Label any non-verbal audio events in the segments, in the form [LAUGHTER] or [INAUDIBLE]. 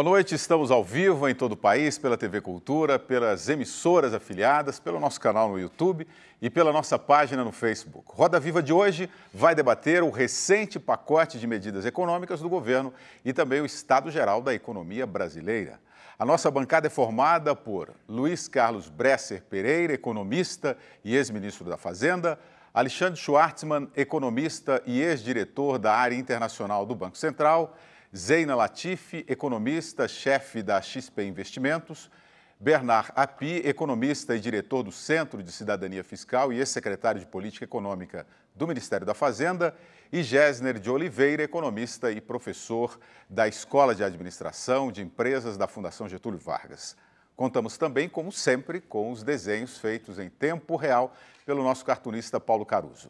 Boa noite, estamos ao vivo em todo o país, pela TV Cultura, pelas emissoras afiliadas, pelo nosso canal no YouTube e pela nossa página no Facebook. Roda Viva de hoje vai debater o recente pacote de medidas econômicas do governo e também o estado geral da economia brasileira. A nossa bancada é formada por Luiz Carlos Bresser Pereira, economista e ex-ministro da Fazenda, Alexandre Schwartzman, economista e ex-diretor da área internacional do Banco Central, Zeina Latifi, economista, chefe da XP Investimentos, Bernard Api, economista e diretor do Centro de Cidadania Fiscal e ex-secretário de Política Econômica do Ministério da Fazenda, e Gessner de Oliveira, economista e professor da Escola de Administração de Empresas da Fundação Getúlio Vargas. Contamos também, como sempre, com os desenhos feitos em tempo real pelo nosso cartunista Paulo Caruso.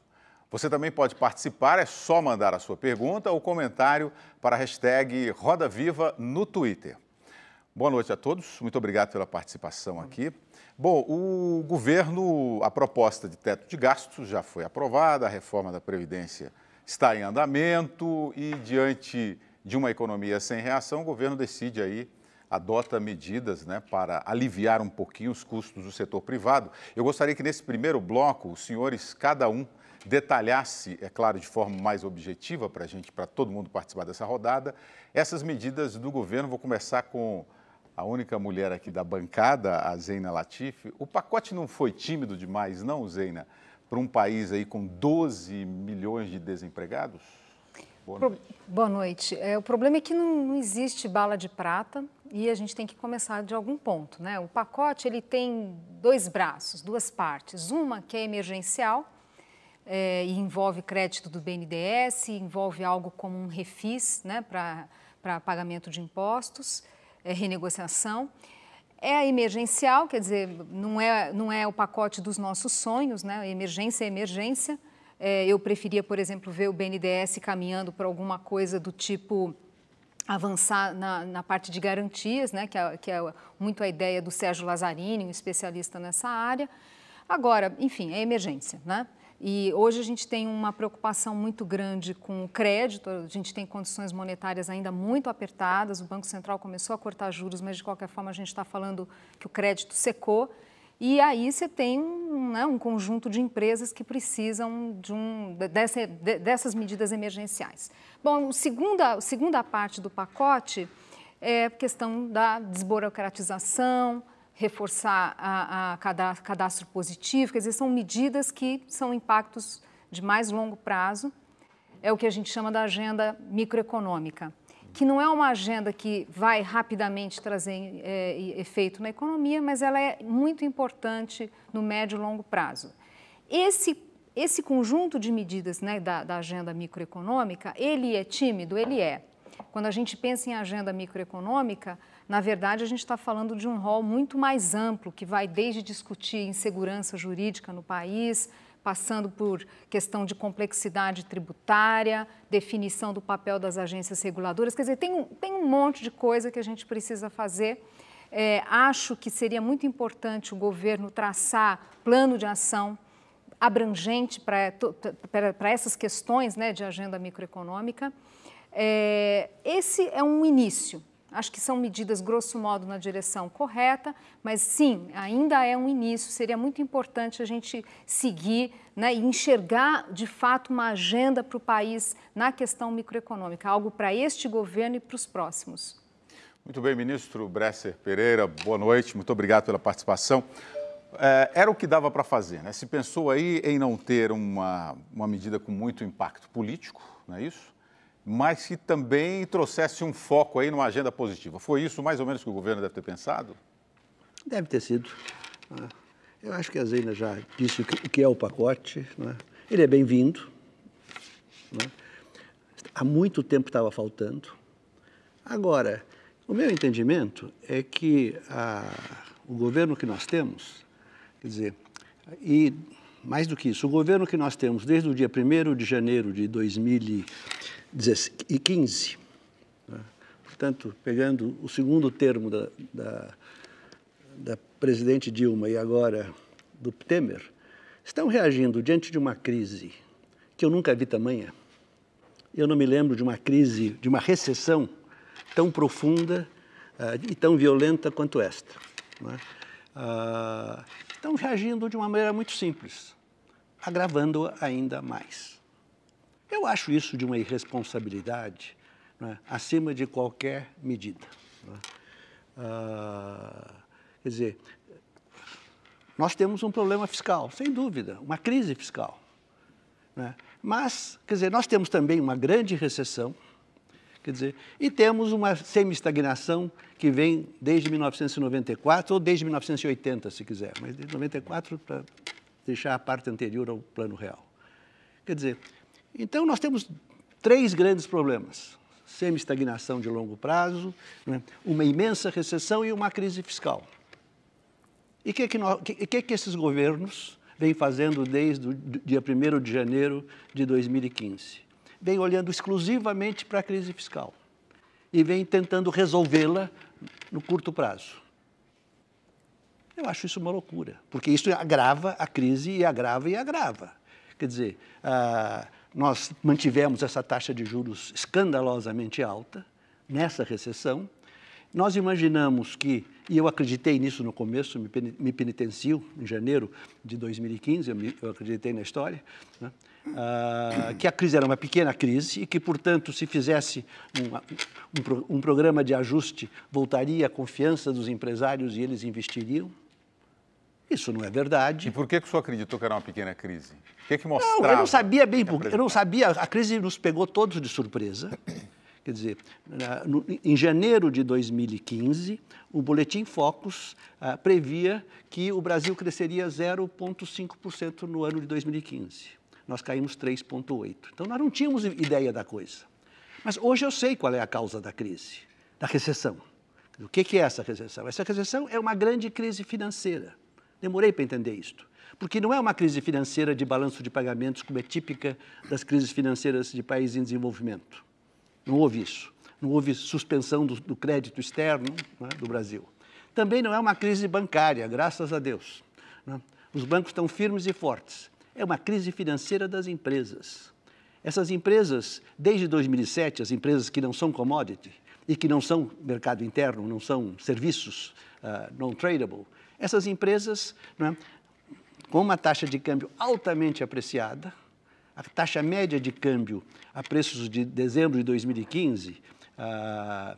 Você também pode participar, é só mandar a sua pergunta ou comentário para a hashtag Roda Viva no Twitter. Boa noite a todos, muito obrigado pela participação aqui. Bom, o governo, a proposta de teto de gastos já foi aprovada, a reforma da Previdência está em andamento e, diante de uma economia sem reação, o governo decide aí, adota medidas né, para aliviar um pouquinho os custos do setor privado. Eu gostaria que nesse primeiro bloco os senhores, cada um, detalhasse, é claro, de forma mais objetiva para a gente, para todo mundo participar dessa rodada, essas medidas do governo. Vou começar com a única mulher aqui da bancada, a Zeina Latifi. O pacote não foi tímido demais, não, Zeina, para um país aí com 12 milhões de desempregados? Boa noite. Pro... Boa noite. É, o problema é que não, não, existe bala de prata e a gente tem que começar de algum ponto, né? O pacote ele tem dois braços, duas partes. Uma que é emergencial é, e envolve crédito do BNDES, envolve algo como um refis né, para pagamento de impostos, é, renegociação. É emergencial, quer dizer, não é, não é o pacote dos nossos sonhos, né? emergência é emergência. É, eu preferia, por exemplo, ver o BNDES caminhando para alguma coisa do tipo avançar na, na, parte de garantias, né, que é, que, é, muito a ideia do Sérgio Lazzarini, um especialista nessa área. Agora, enfim, é emergência, né? E hoje a gente tem uma preocupação muito grande com o crédito, a gente tem condições monetárias ainda muito apertadas, o Banco Central começou a cortar juros, mas de qualquer forma a gente está falando que o crédito secou. E aí você tem um, né, um conjunto de empresas que precisam de um, dessa, de, dessas medidas emergenciais. Bom, segunda, segunda parte do pacote é a questão da desburocratização, reforçar a, a cadastro positivo, quer dizer, são medidas que são impactos de mais longo prazo, é o que a gente chama da agenda microeconômica, que não é uma agenda que vai rapidamente trazer é, efeito na economia, mas ela é muito importante no médio e longo prazo. Esse, esse conjunto de medidas né, da, da agenda microeconômica, ele é tímido? Ele é. Quando a gente pensa em agenda microeconômica, na verdade, a gente está falando de um rol muito mais amplo, que vai desde discutir insegurança jurídica no país, passando por questão de complexidade tributária, definição do papel das agências reguladoras. Quer dizer, tem, tem um monte de coisa que a gente precisa fazer. É, acho que seria muito importante o governo traçar plano de ação abrangente para essas questões né, de agenda microeconômica. É, esse é um início. Acho que são medidas, grosso modo, na direção correta, mas sim, ainda é um início. Seria muito importante a gente seguir né, e enxergar, de fato, uma agenda para o país na questão microeconômica, algo para este governo e para os próximos. Muito bem, ministro Bresser Pereira, boa noite, muito obrigado pela participação. É, era o que dava para fazer, né? Se pensou aí em não ter uma, uma medida com muito impacto político, não é isso? mas que também trouxesse um foco aí numa agenda positiva. Foi isso mais ou menos que o governo deve ter pensado? Deve ter sido. É. Eu acho que a Zeina já disse o que é o pacote. Né? Ele é bem-vindo. Né? Há muito tempo estava faltando. Agora, o meu entendimento é que a, o governo que nós temos, quer dizer, e mais do que isso, o governo que nós temos desde o dia 1 de janeiro de 2015, né? portanto, pegando o segundo termo da, da, da presidente Dilma e agora do Temer, estão reagindo diante de uma crise que eu nunca vi tamanha. Eu não me lembro de uma crise, de uma recessão tão profunda uh, e tão violenta quanto esta. É? Uh, Estão reagindo de uma maneira muito simples, agravando-a ainda mais. Eu acho isso de uma irresponsabilidade né, acima de qualquer medida. Né? quer dizer, nós temos um problema fiscal, sem dúvida, uma crise fiscal. Né? Mas, quer dizer, nós temos também uma grande recessão Quer dizer, e temos uma semi-estagnação que vem desde 1994 ou desde 1980, se quiser, mas desde 94 para deixar a parte anterior ao plano real. Quer dizer, então nós temos três grandes problemas: semi-estagnação de longo prazo, né? uma imensa recessão e uma crise fiscal. E o é que, que, que, é que esses governos vêm fazendo desde o dia 1 de janeiro de 2015? vem olhando exclusivamente para a crise fiscal e vem tentando resolvê-la no curto prazo. Eu acho isso uma loucura, porque isso agrava a crise e agrava e agrava. Quer dizer, ah, nós mantivemos essa taxa de juros escandalosamente alta nessa recessão. Nós imaginamos que, e eu acreditei nisso no começo, me penitencio em janeiro de 2015, eu, eu acreditei na história, né? Uh, que a crise era uma pequena crise e que, portanto, se fizesse um, um, um, programa de ajuste, voltaria a confiança dos empresários e eles investiriam? Isso não é verdade. E por que, que o senhor acreditou que era uma pequena crise? O que, é que mostrava? Não, eu não sabia bem, porque eu não sabia, a crise nos pegou todos de surpresa. Quer dizer, em janeiro de 2015, o Boletim Focus ah, previa que o Brasil cresceria 0,5% no ano de 2015 nós caímos 3,8. Então, nós não tínhamos ideia da coisa. Mas hoje eu sei qual é a causa da crise, da recessão. O que é essa recessão? Essa recessão é uma grande crise financeira. Demorei para entender isto. Porque não é uma crise financeira de balanço de pagamentos, como é típica das crises financeiras de países em desenvolvimento. Não houve isso. Não houve suspensão do, do crédito externo né, do Brasil. Também não é uma crise bancária, graças a Deus. Né? Os bancos estão firmes e fortes é uma crise financeira das empresas. Essas empresas, desde 2007, as empresas que não são commodity e que não são mercado interno, não são serviços uh, ah, non-tradable, essas empresas, né, com uma taxa de câmbio altamente apreciada, a taxa média de câmbio a preços de dezembro de 2015, uh, ah,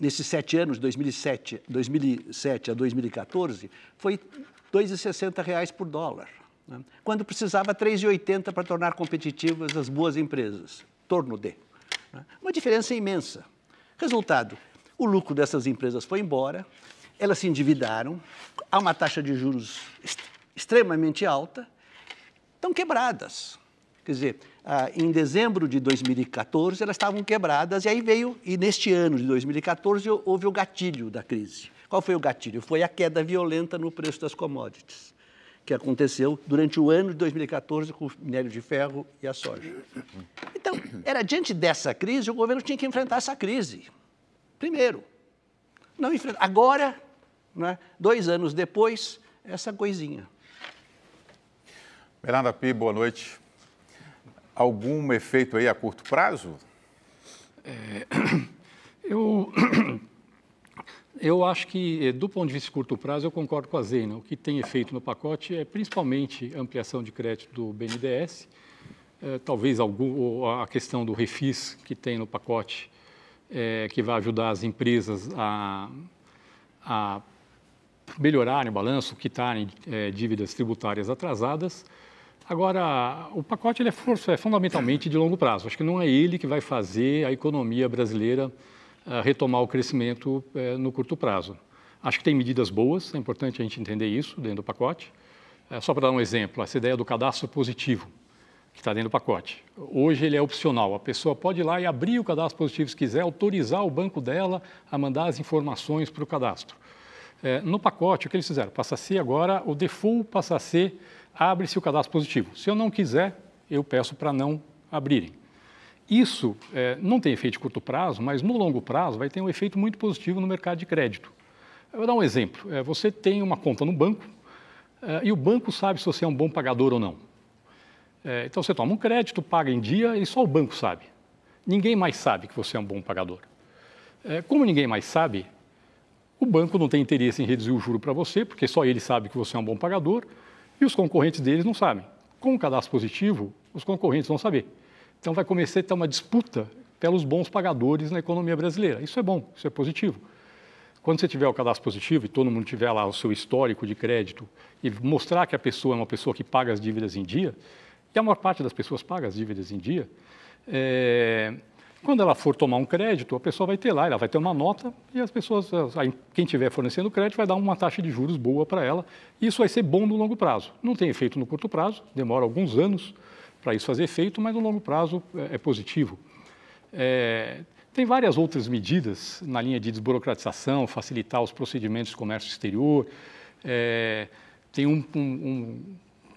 nesses sete anos, 2007, 2007 a 2014, foi R$ 2,60 por dólar. Né? Quando precisava 3,80 para tornar competitivas as boas empresas, torno de. Né? Uma diferença imensa. Resultado, o lucro dessas empresas foi embora, elas se endividaram, há uma taxa de juros extremamente alta, estão quebradas. Quer dizer, em dezembro de 2014 elas estavam quebradas e aí veio, e neste ano de 2014 houve o gatilho da crise. Qual foi o gatilho? Foi a queda violenta no preço das commodities que aconteceu durante o ano de 2014 com o minério de ferro e a soja. Então, era diante dessa crise, o governo tinha que enfrentar essa crise. Primeiro. Não enfrenta. Agora, né, dois anos depois, essa coisinha. Bernardo Pi, boa noite. Algum efeito aí a curto prazo? É, [COUGHS] eu eu acho que, eh, do ponto de vista de curto prazo, eu concordo com a Zena. O que tem efeito no pacote é principalmente a ampliação de crédito do BNDES, é, eh, talvez algum, a questão do refis que tem no pacote, é, que vai ajudar as empresas a, a melhorarem o balanço, quitarem é, dívidas tributárias atrasadas. Agora, o pacote é, é fundamentalmente de longo prazo. Acho que não é ele que vai fazer a economia brasileira retomar o crescimento eh, no curto prazo. Acho que tem medidas boas, é importante a gente entender isso dentro do pacote. É, só para dar um exemplo, essa ideia do cadastro positivo, que está dentro do pacote. Hoje ele é opcional, a pessoa pode ir lá e abrir o cadastro positivo se quiser, autorizar o banco dela a mandar as informações para o cadastro. É, no pacote, o que eles fizeram? Passa a ser agora, o default passa a ser abre-se o cadastro positivo. Se eu não quiser, eu peço para não abrirem. Isso é, não tem efeito de curto prazo, mas no longo prazo vai ter um efeito muito positivo no mercado de crédito. Eu vou dar um exemplo. É, você tem uma conta no banco é, e o banco sabe se você é um bom pagador ou não. É, então você toma um crédito, paga em dia e só o banco sabe. Ninguém mais sabe que você é um bom pagador. É, como ninguém mais sabe, o banco não tem interesse em reduzir o juro para você, porque só ele sabe que você é um bom pagador e os concorrentes deles não sabem. Com o cadastro positivo, os concorrentes vão saber. Então vai começar a ter uma disputa pelos bons pagadores na economia brasileira. Isso é bom, isso é positivo. Quando você tiver o cadastro positivo e todo mundo tiver lá o seu histórico de crédito e mostrar que a pessoa é uma pessoa que paga as dívidas em dia, e a maior parte das pessoas paga as dívidas em dia, é... quando ela for tomar um crédito, a pessoa vai ter lá, ela vai ter uma nota e as pessoas, quem estiver fornecendo crédito, vai dar uma taxa de juros boa para ela. Isso vai ser bom no longo prazo. Não tem efeito no curto prazo, demora alguns anos para isso fazer efeito, mas no longo prazo é, é, positivo. É, tem várias outras medidas na linha de desburocratização, facilitar os procedimentos de comércio exterior. É, tem um, um,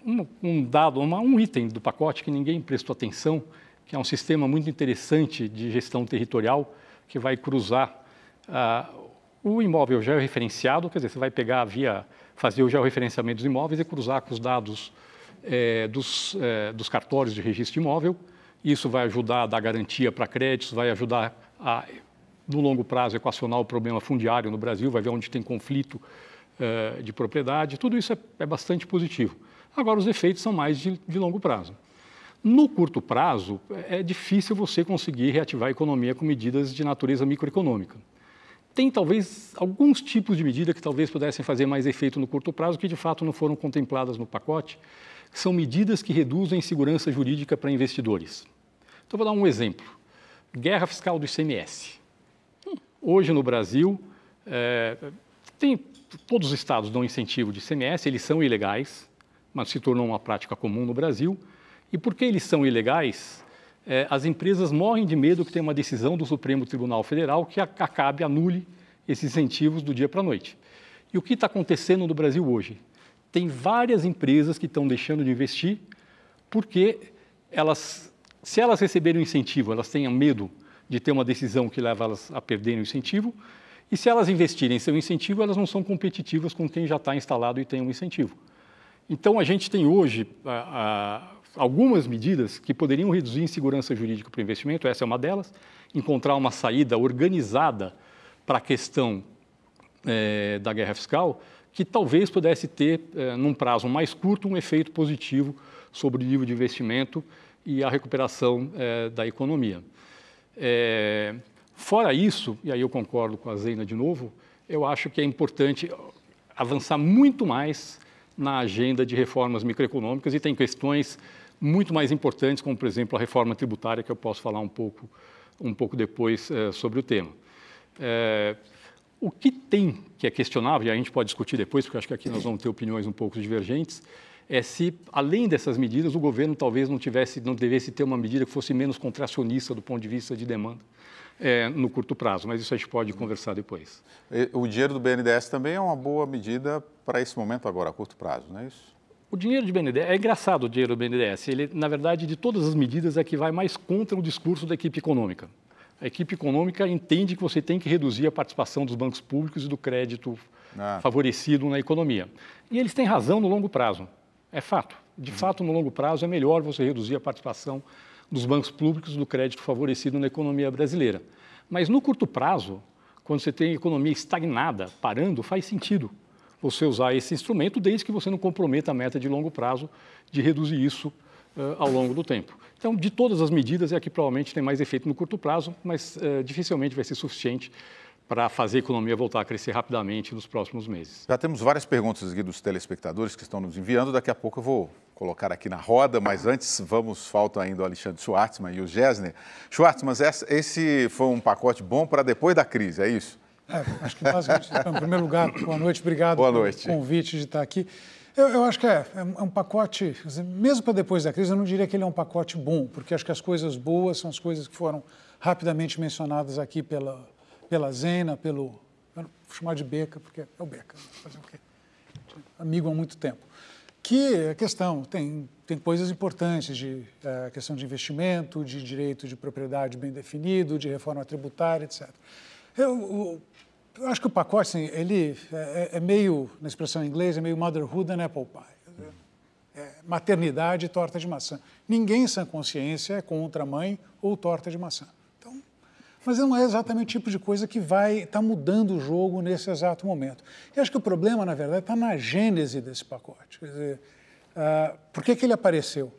um, um dado, uma, um item do pacote que ninguém prestou atenção, que é um sistema muito interessante de gestão territorial que vai cruzar ah, o imóvel georreferenciado, quer dizer, você vai pegar via, fazer o georreferenciamento dos imóveis e cruzar com os dados é, dos, é, dos cartórios de registro imóvel. Isso vai ajudar a dar garantia para créditos, vai ajudar a, no longo prazo, equacionar o problema fundiário no Brasil, vai ver onde tem conflito é, de propriedade. Tudo isso é, é bastante positivo. Agora, os efeitos são mais de, de longo prazo. No curto prazo, é, é difícil você conseguir reativar a economia com medidas de natureza microeconômica. Tem talvez alguns tipos de medida que talvez pudessem fazer mais efeito no curto prazo, que de fato não foram contempladas no pacote são medidas que reduzem a insegurança jurídica para investidores. Então, vou dar um exemplo: guerra fiscal do ICMS. Hum, hoje, no Brasil, é, tem, todos os estados dão incentivo de ICMS, eles são ilegais, mas se tornou uma prática comum no Brasil. E porque eles são ilegais, é, as empresas morrem de medo que tenha uma decisão do Supremo Tribunal Federal que acabe, anule esses incentivos do dia para a noite. E o que está acontecendo no Brasil hoje? tem várias empresas que estão deixando de investir porque elas, se elas receberem um incentivo, elas tenham medo de ter uma decisão que leva elas a perderem o incentivo. E se elas investirem seu incentivo, elas não são competitivas com quem já está instalado e tem um incentivo. Então, a gente tem hoje a, a, algumas medidas que poderiam reduzir a insegurança jurídica para o investimento, essa é uma delas, encontrar uma saída organizada para a questão é, da guerra fiscal que talvez pudesse ter, eh, num prazo mais curto, um efeito positivo sobre o nível de investimento e a recuperação eh, da economia. Eh, fora isso, e aí eu concordo com a Zeina de novo, eu acho que é importante avançar muito mais na agenda de reformas microeconômicas e tem questões muito mais importantes, como por exemplo a reforma tributária, que eu posso falar um pouco, um pouco depois sobre o tema. É, o que tem que é questionável, e a gente pode discutir depois, porque acho que aqui nós vamos ter opiniões um pouco divergentes, é se, além dessas medidas, o governo talvez não tivesse, não devesse ter uma medida que fosse menos contracionista do ponto de vista de demanda é, no curto prazo. Mas isso a gente pode conversar depois. O dinheiro do BNDES também é uma boa medida para esse momento agora, a curto prazo, não é isso? O dinheiro de BNDES, é engraçado o dinheiro do BNDES, ele, na verdade, de todas as medidas é que vai mais contra o discurso da equipe econômica a equipe econômica entende que você tem que reduzir a participação dos bancos públicos e do crédito ah. favorecido na economia. E eles têm razão no longo prazo. É fato. De uhum. fato, no longo prazo, é melhor você reduzir a participação dos bancos públicos do crédito favorecido na economia brasileira. Mas no curto prazo, quando você tem a economia estagnada, parando, faz sentido você usar esse instrumento, desde que você não comprometa a meta de longo prazo de reduzir isso uh, ao longo do tempo. Então, de todas as medidas, é a que provavelmente tem mais efeito no curto prazo, mas eh, dificilmente vai ser suficiente para fazer a economia voltar a crescer rapidamente nos próximos meses. Já temos várias perguntas aqui dos telespectadores que estão nos enviando. Daqui a pouco eu vou colocar aqui na roda, mas antes vamos, falta ainda o Alexandre Schwartzman e o Gessner. Schwartzman, esse foi um pacote bom para depois da crise, é isso? É, acho que basicamente, em primeiro lugar, boa noite, obrigado boa noite. pelo convite de estar aqui. Eu, eu, acho que é, é um é pacote, mesmo para depois da crise, eu não diria que ele é um pacote bom, porque acho que as coisas boas são as coisas que foram rapidamente mencionadas aqui pela, pela Zena, pelo. vou chamar de Beca, porque é o Beca, né? fazer o quê? Amigo há muito tempo. Que é a questão, tem, tem coisas importantes de é, questão de investimento, de direito de propriedade bem definido, de reforma tributária, etc. Eu, eu eu acho que o pacote, assim, ele é, é, é, meio, na expressão inglesa, é meio motherhood and apple pie. É maternidade e torta de maçã. Ninguém sem consciência é contra mãe ou torta de maçã. Então, mas não é exatamente o tipo de coisa que vai estar tá mudando o jogo nesse exato momento. E acho que o problema, na verdade, está na gênese desse pacote. Quer dizer, uh, por que, que ele apareceu?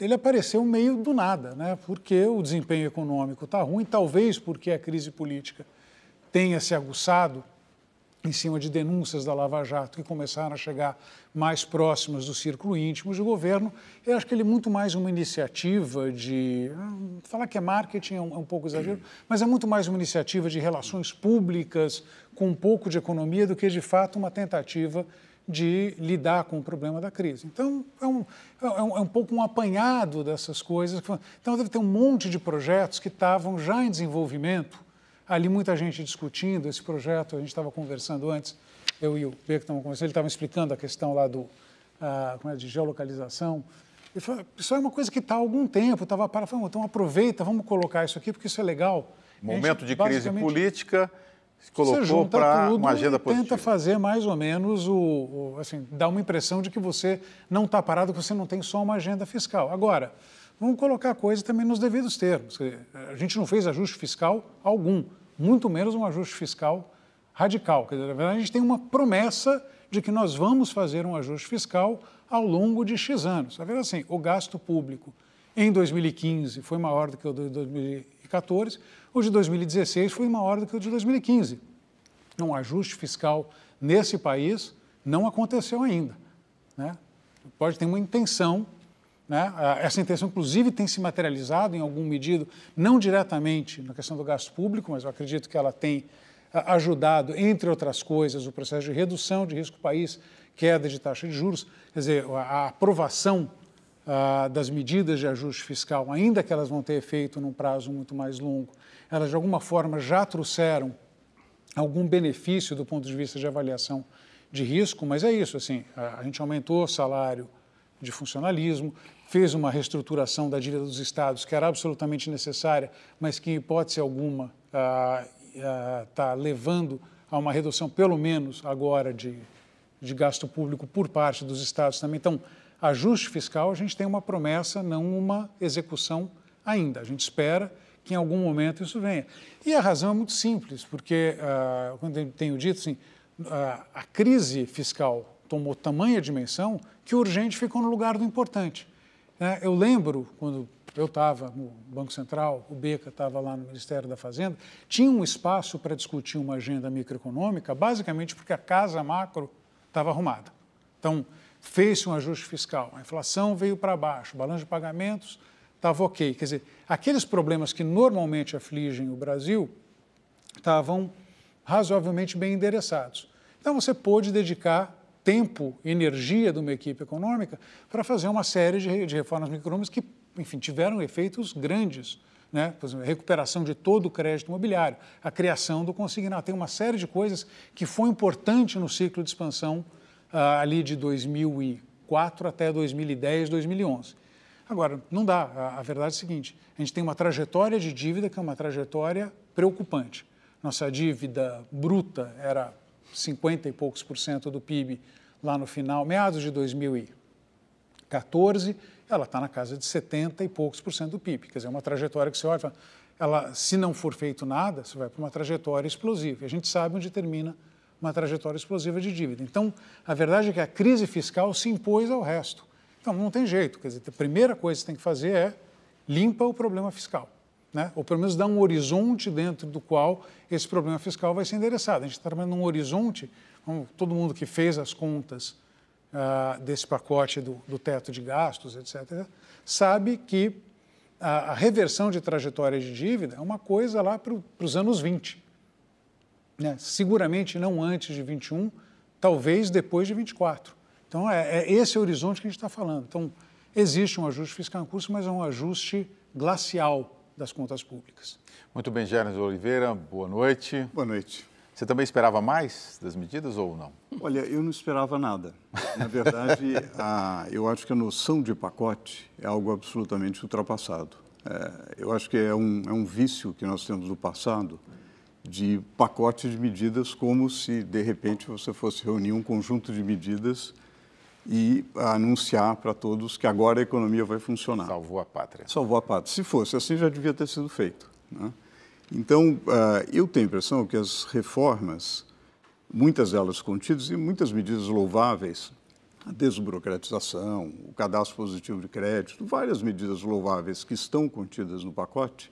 ele apareceu meio do nada, né? porque o desempenho econômico está ruim, talvez porque a crise política tenha se aguçado em cima de denúncias da Lava Jato que começaram a chegar mais próximas do círculo íntimo de governo, eu acho que ele é muito mais uma iniciativa de. Hum, falar que é marketing é um, é um pouco exagero, mas é muito mais uma iniciativa de relações públicas com um pouco de economia do que, de fato, uma tentativa de lidar com o problema da crise. Então, é um, é, é um, é um pouco um apanhado dessas coisas. Então, deve ter um monte de projetos que estavam já em desenvolvimento Ali muita gente discutindo esse projeto, a gente estava conversando antes, eu e o que estavam conversando, ele estava explicando a questão lá do, ah, como é, de geolocalização. Ele falou, isso é uma coisa que está há algum tempo, estava para, falando, então aproveita, vamos colocar isso aqui porque isso é legal. Momento gente, de crise política, colocou para uma agenda positiva. Tenta fazer mais ou menos o, o assim, dá uma impressão de que você não está parado, que você não tem só uma agenda fiscal. Agora, Vamos colocar a coisa também nos devidos termos. A gente não fez ajuste fiscal algum, muito menos um ajuste fiscal radical. Quer dizer, na verdade, a gente tem uma promessa de que nós vamos fazer um ajuste fiscal ao longo de X anos. Tá vendo assim, o gasto público em 2015 foi maior do que o de 2014, o de 2016 foi maior do que o de 2015. Um ajuste fiscal nesse país não aconteceu ainda. Né? Pode ter uma intenção né? Ah, essa intenção, inclusive, tem se materializado em algum medida, não diretamente na questão do gasto público, mas eu acredito que ela tem ah, ajudado, entre outras coisas, o processo de redução de risco país, queda de taxa de juros, quer dizer, a aprovação ah, das medidas de ajuste fiscal, ainda que elas vão ter efeito num prazo muito mais longo, elas de alguma forma já trouxeram algum benefício do ponto de vista de avaliação de risco, mas é isso, assim, a gente aumentou o salário de funcionalismo, fez uma reestruturação da dívida dos estados que era absolutamente necessária, mas que em hipótese alguma está ah, ah, levando a uma redução, pelo menos agora, de, de gasto público por parte dos estados também. Então, ajuste fiscal, a gente tem uma promessa, não uma execução ainda. A gente espera que em algum momento isso venha. E a razão é muito simples, porque, ah, quando eu tenho dito assim, ah, a crise fiscal tomou tamanha dimensão que o urgente ficou no lugar do importante. Né? Eu lembro, quando eu estava no Banco Central, o Beca estava lá no Ministério da Fazenda, tinha um espaço para discutir uma agenda microeconômica, basicamente porque a casa macro estava arrumada. Então, fez-se um ajuste fiscal, a inflação veio para baixo, o balanço de pagamentos estava ok. Quer dizer, aqueles problemas que normalmente afligem o Brasil estavam razoavelmente bem endereçados. Então, você pôde dedicar tempo, energia de uma equipe econômica para fazer uma série de, de reformas microeconômicas que, enfim, tiveram efeitos grandes. Né? Por exemplo, a recuperação de todo o crédito imobiliário, a criação do consignado. Tem uma série de coisas que foi importante no ciclo de expansão ah, ali de 2004 até 2010, 2011. Agora, não dá. A, a verdade é a seguinte: a gente tem uma trajetória de dívida que é uma trajetória preocupante. Nossa dívida bruta era 50 e poucos por cento do PIB lá no final, meados de 2014, ela está na casa de 70 e poucos por cento do PIB. Quer dizer, é uma trajetória que você olha, ela, se não for feito nada, você vai para uma trajetória explosiva. E a gente sabe onde termina uma trajetória explosiva de dívida. Então, a verdade é que a crise fiscal se impôs ao resto. Então, não tem jeito. Quer dizer, a primeira coisa que você tem que fazer é limpa o problema fiscal né? ou pelo menos dá um horizonte dentro do qual esse problema fiscal vai ser endereçado. A gente está trabalhando num horizonte, então, todo mundo que fez as contas ah, desse pacote do, do, teto de gastos, etc., sabe que a, a, reversão de trajetória de dívida é uma coisa lá para os anos 20. Né? Seguramente não antes de 21, talvez depois de 24. Então, é, é esse horizonte que a gente está falando. Então, existe um ajuste fiscal em curso, mas é um ajuste glacial das contas públicas. Muito bem, Gernes Oliveira, boa noite. Boa noite. Você também esperava mais das medidas ou não? Olha, eu não esperava nada. Na verdade, [LAUGHS] a, eu acho que a noção de pacote é algo absolutamente ultrapassado. É, eu acho que é um, é um vício que nós temos do passado de pacote de medidas como se, de repente, você fosse reunir um conjunto de medidas e anunciar para todos que agora a economia vai funcionar. Salvou a pátria. Salvou a pátria. Se fosse assim, já devia ter sido feito. Né? Então, ah, eu tenho a impressão que as reformas, muitas delas contidas e muitas medidas louváveis, a desburocratização, o cadastro positivo de crédito, várias medidas louváveis que estão contidas no pacote,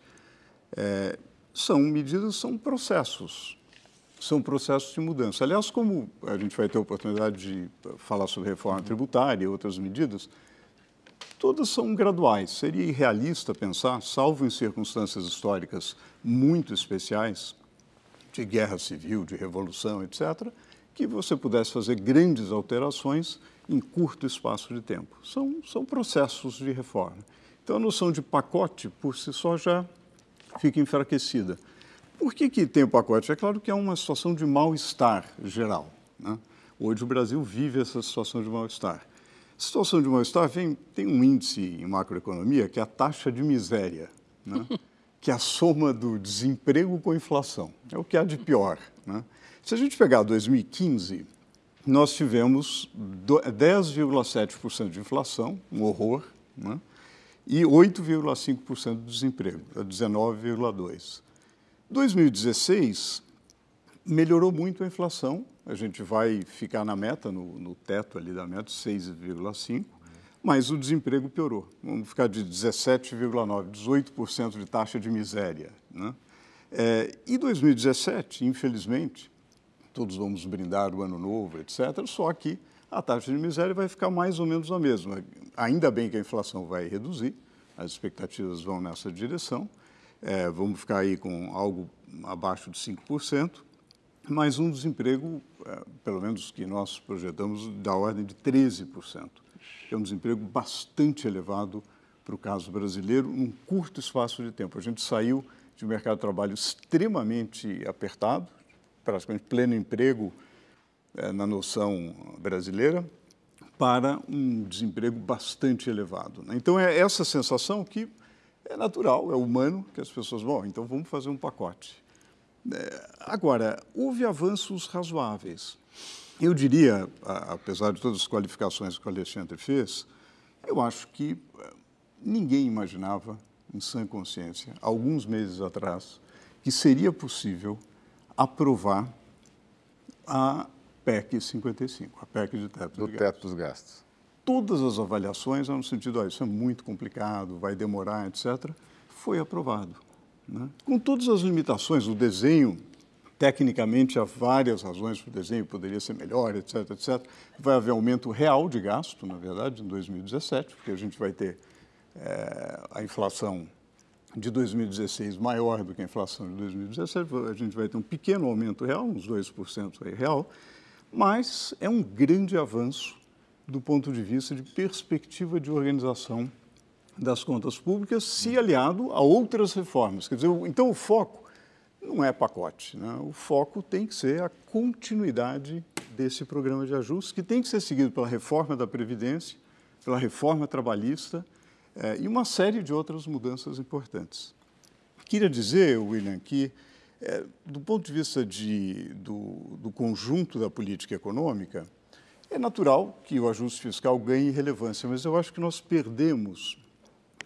é, são medidas, são processos são processos de mudança. Aliás, como a gente vai ter a oportunidade de falar sobre reforma uhum. tributária e outras medidas, todas são graduais. Seria irrealista pensar, salvo em circunstâncias históricas muito especiais, de guerra civil, de revolução, etc., que você pudesse fazer grandes alterações em curto espaço de tempo. São, são processos de reforma. Então, a noção de pacote, por si só, já fica enfraquecida. Por que, que tem o pacote? É claro que é uma situação de mal-estar geral. Né? Hoje o Brasil vive essa situação de mal-estar. situação de mal-estar vem, tem um índice em macroeconomia que é a taxa de miséria, né? [LAUGHS] que é a soma do desemprego com a inflação. É o que há de pior. Né? Se a gente pegar 2015, nós tivemos 10,7% de inflação, um horror, né? e 8,5% de desemprego, 19,2%. É 2016 melhorou muito a inflação, a gente vai ficar na meta, no, no teto ali da meta, 6,5%, mas o desemprego piorou. Vamos ficar de 17,9%, 18% de taxa de miséria. Né? É, e 2017, infelizmente, todos vamos brindar o ano novo, etc., só que a taxa de miséria vai ficar mais ou menos a mesma. Ainda bem que a inflação vai reduzir, as expectativas vão nessa direção, é, vamos ficar aí com algo abaixo de 5%, mas um desemprego, é, pelo menos que nós projetamos, da ordem de 13%. É um desemprego bastante elevado para o caso brasileiro, num curto espaço de tempo. A gente saiu de um mercado de trabalho extremamente apertado, praticamente pleno emprego é, na noção brasileira, para um desemprego bastante elevado. Né? Então, é essa sensação que é natural, é humano que as pessoas, bom, então vamos fazer um pacote. É, agora, houve avanços razoáveis. Eu diria, apesar de todas as qualificações que o Alexandre fez, eu acho que é, ninguém imaginava, em sã consciência, alguns meses atrás, que seria possível aprovar a PEC 55, a PEC de teto, do teto dos gastos todas as avaliações é no sentido, ah, isso é muito complicado, vai demorar, etc., foi aprovado. Né? Com todas as limitações, o desenho, tecnicamente há várias razões para o desenho, poderia ser melhor, etc., etc. Vai haver aumento real de gasto, na verdade, em 2017, porque a gente vai ter é, a inflação de 2016 maior do que a inflação de 2017, a gente vai ter um pequeno aumento real, uns 2% aí real, mas é um grande avanço do ponto de vista de perspectiva de organização das contas públicas, se aliado a outras reformas. Quer dizer, então o foco não é pacote, né? o foco tem que ser a continuidade desse programa de ajustes, que tem que ser seguido pela reforma da Previdência, pela reforma trabalhista eh, e uma série de outras mudanças importantes. Queria dizer, William, que eh, do ponto de vista de, do, do conjunto da política econômica, é natural que o ajuste fiscal ganhe relevância, mas eu acho que nós perdemos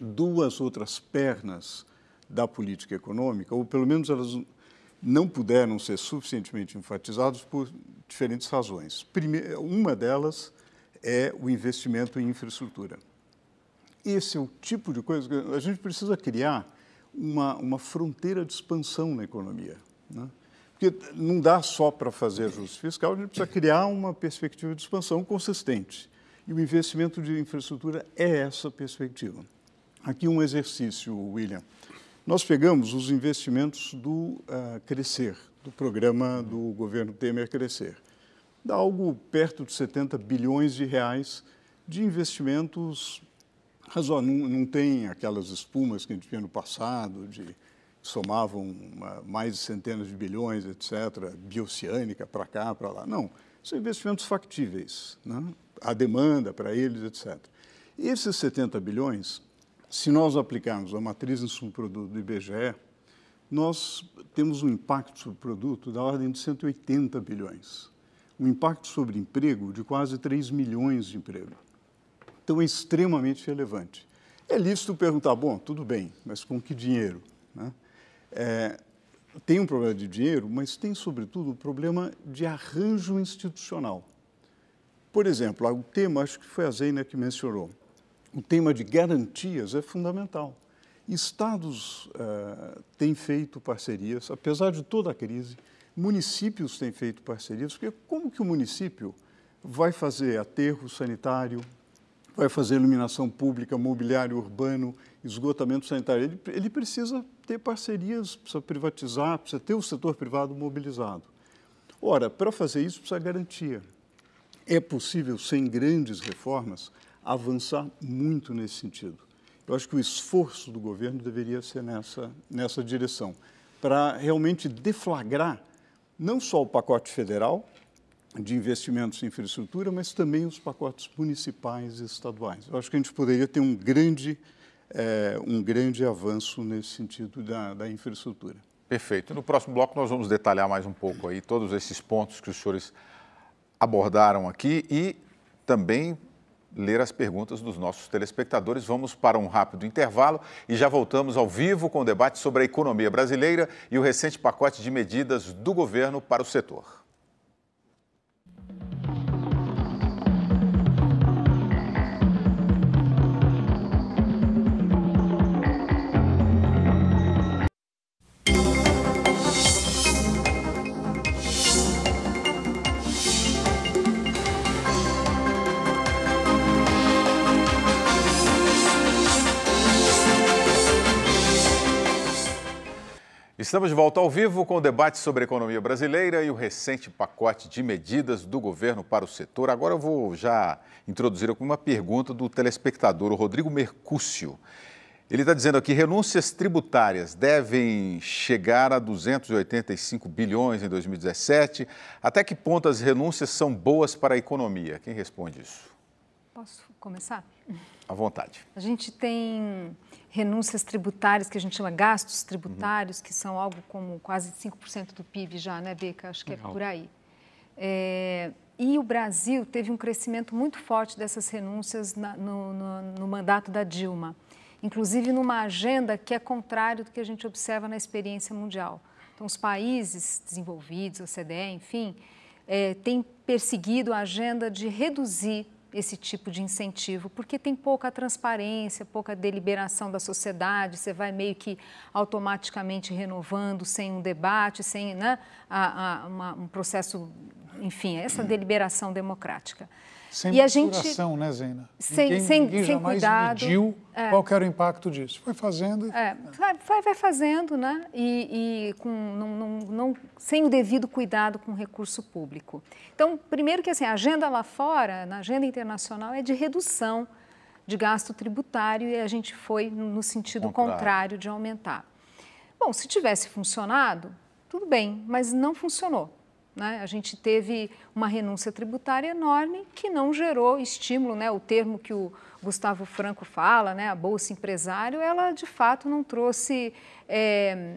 duas outras pernas da política econômica, ou pelo menos elas não puderam ser suficientemente enfatizadas por diferentes razões. Primeira, uma delas é o investimento em infraestrutura. Esse é o tipo de coisa que a gente precisa criar uma, uma fronteira de expansão na economia. Né? Porque não dá só para fazer ajuste fiscal, a gente precisa criar uma perspectiva de expansão consistente. E o investimento de infraestrutura é essa perspectiva. Aqui um exercício, William. Nós pegamos os investimentos do uh, Crescer, do programa do governo Temer Crescer. Dá algo perto de 70 bilhões de reais de investimentos razoáveis. Não, não tem aquelas espumas que a gente tinha no passado, de somavam mais de centenas de bilhões, etc., bioceânica para cá, para lá. Não, são investimentos factíveis, né? a demanda para eles, etc. E esses 70 bilhões, se nós aplicarmos a matriz em subproduto do IBGE, nós temos um impacto sobre o produto da ordem de 180 bilhões, um impacto sobre emprego de quase 3 milhões de emprego. Então, é extremamente relevante. É lícito perguntar, bom, tudo bem, mas com que dinheiro? Né? É, tem um problema de dinheiro, mas tem, sobretudo, o um problema de arranjo institucional. Por exemplo, o tema, acho que foi a Zeina que mencionou, o tema de garantias é fundamental. Estados uh, têm feito parcerias, apesar de toda a crise, municípios têm feito parcerias, porque como que o município vai fazer aterro sanitário, vai fazer iluminação pública, mobiliário urbano, esgotamento sanitário. Ele, ele precisa ter parcerias, precisa privatizar, precisa ter o setor privado mobilizado. Ora, para fazer isso, precisa garantia. É possível, sem grandes reformas, avançar muito nesse sentido. Eu acho que o esforço do governo deveria ser nessa, nessa direção, para realmente deflagrar não só o pacote federal, de investimentos em infraestrutura, mas também os pacotes municipais e estaduais. Eu acho que a gente poderia ter um grande, é, um grande avanço nesse sentido da, da infraestrutura. Perfeito. No próximo bloco nós vamos detalhar mais um pouco aí todos esses pontos que os senhores abordaram aqui e também ler as perguntas dos nossos telespectadores. Vamos para um rápido intervalo e já voltamos ao vivo com o debate sobre a economia brasileira e o recente pacote de medidas do governo para o setor. Thank you. Estamos de volta ao vivo com o debate sobre a economia brasileira e o recente pacote de medidas do governo para o setor. Agora eu vou já introduzir uma pergunta do telespectador, Rodrigo Mercúcio. Ele está dizendo aqui: renúncias tributárias devem chegar a 285 bilhões em 2017. Até que ponto as renúncias são boas para a economia? Quem responde isso? Posso começar? À vontade. A gente tem renúncias tributárias, que a gente chama gastos tributários, uhum. que são algo como quase 5% do PIB já, né, Beca? Acho que é Legal. é por aí. É, e o Brasil teve um crescimento muito forte dessas renúncias na, no, no, no, mandato da Dilma, inclusive numa agenda que é contrário do que a gente observa na experiência mundial. Então, os países desenvolvidos, a OCDE, enfim, é, têm perseguido a agenda de reduzir esse tipo de incentivo, porque tem pouca transparência, pouca deliberação da sociedade, você vai meio que automaticamente renovando sem um debate, sem né, a, a, uma, um processo, enfim, essa deliberação democrática. Sem e a gente né, Zena? Sem, ninguém, sem, ninguém sem cuidado. mediu é. qual era o impacto disso. Foi fazendo. É. Vai, vai fazendo, né? E, e com, não, não, não, sem o devido cuidado com o recurso público. Então, primeiro que assim, a agenda lá fora, na agenda internacional, é de redução de gasto tributário e a gente foi no sentido contrário, contrário de aumentar. Bom, se tivesse funcionado, tudo bem, mas não funcionou. Né? A gente teve uma renúncia tributária enorme que não gerou estímulo. Né? O termo que o Gustavo Franco fala, né? a Bolsa Empresário, ela de fato não trouxe, é,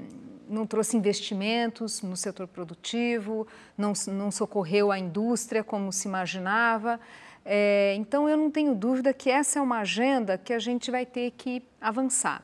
não trouxe investimentos no setor produtivo, não, não socorreu a indústria como se imaginava. É, então, eu não tenho dúvida que essa é uma agenda que a gente vai ter que avançar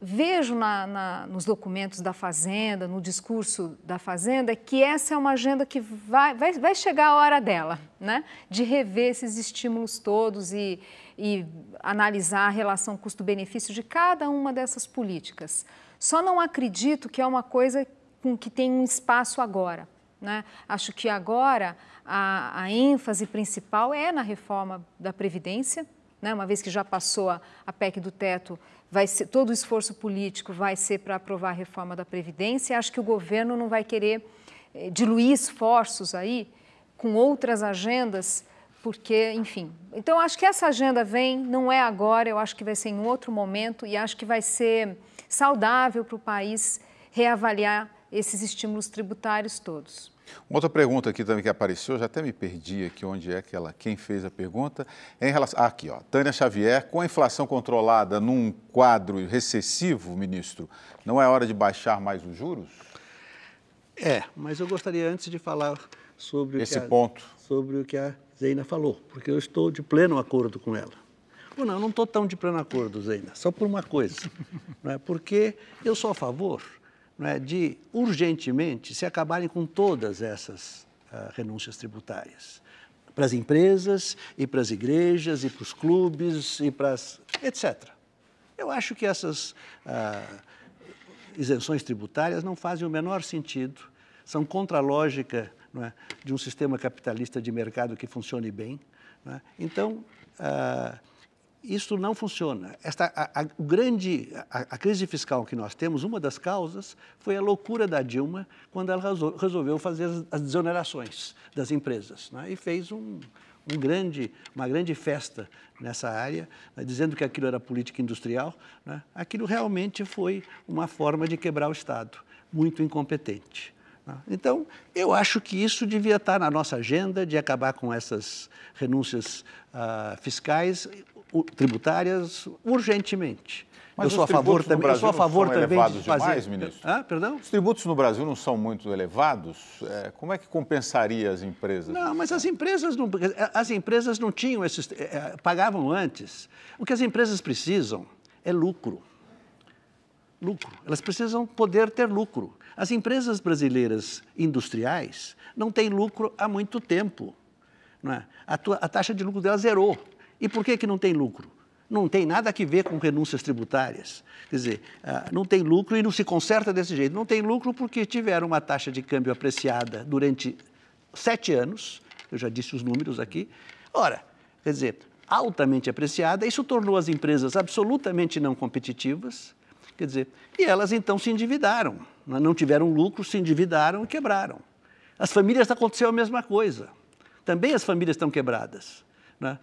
vejo na, na, nos documentos da Fazenda, no discurso da Fazenda, que essa é uma agenda que vai, vai, vai chegar a hora dela, né? de rever esses estímulos todos e, e analisar a relação custo-benefício de cada uma dessas políticas. Só não acredito que é uma coisa com que tem um espaço agora. Né? Acho que agora a, a ênfase principal é na reforma da Previdência, né? uma vez que já passou a, a PEC do teto vai ser, todo o esforço político vai ser para aprovar a reforma da Previdência. Acho que o governo não vai querer eh, diluir esforços aí com outras agendas, porque, enfim. Então, acho que essa agenda vem, não é agora, eu acho que vai ser em outro momento e acho que vai ser saudável para o país reavaliar esses estímulos tributários todos. Outra pergunta aqui também que apareceu, já até me perdi aqui onde é que ela, quem fez a pergunta, é em relação. Ah, aqui, ó, Tânia Xavier, com a inflação controlada num quadro recessivo, ministro, não é hora de baixar mais os juros? É, mas eu gostaria antes de falar sobre esse a, ponto, sobre o que a Zeina falou, porque eu estou de pleno acordo com ela. Ou não, não estou tão de pleno acordo, Zeina, só por uma coisa, [LAUGHS] não é? Porque eu sou a favor é, de urgentemente se acabarem com todas essas uh, renúncias tributárias para as empresas e para as igrejas e para os clubes e para as etc. Eu acho que essas uh, isenções tributárias não fazem o menor sentido, são contra a lógica é, de um sistema capitalista de mercado que funcione bem. É? Então, uh, isso não funciona. Esta, a, a grande a, a, crise fiscal que nós temos, uma das causas foi a loucura da Dilma quando ela resolveu fazer as, as desonerações das empresas né? e fez um, um grande, uma grande festa nessa área, né, dizendo que aquilo era política industrial. Né, aquilo realmente foi uma forma de quebrar o Estado, muito incompetente. Né. Então, eu acho que isso devia estar na nossa agenda de acabar com essas renúncias ah, fiscais tributárias urgentemente. Mas eu sou a favor também. Eu sou a favor também elevados de fazer... demais, ministro. perdão? Os tributos no Brasil não são muito elevados. É, como é que compensaria as empresas? Não, mas as empresas não, as empresas não tinham esses, é, é, pagavam antes. O que as empresas precisam é lucro. Lucro. Elas precisam poder ter lucro. As empresas brasileiras industriais não têm lucro há muito tempo. Não é? a, tua, a taxa de lucro delas zerou. E por que, que não tem lucro? Não tem nada a ver com renúncias tributárias. Quer dizer, ah, não tem lucro e não se conserta desse jeito. Não tem lucro porque tiveram uma taxa de câmbio apreciada durante sete anos, eu já disse os números aqui. Ora, quer dizer, altamente apreciada, isso tornou as empresas absolutamente não competitivas, quer dizer, e elas então se endividaram, não tiveram lucro, se endividaram e quebraram. As famílias aconteceu a mesma coisa. Também as famílias estão quebradas. Né?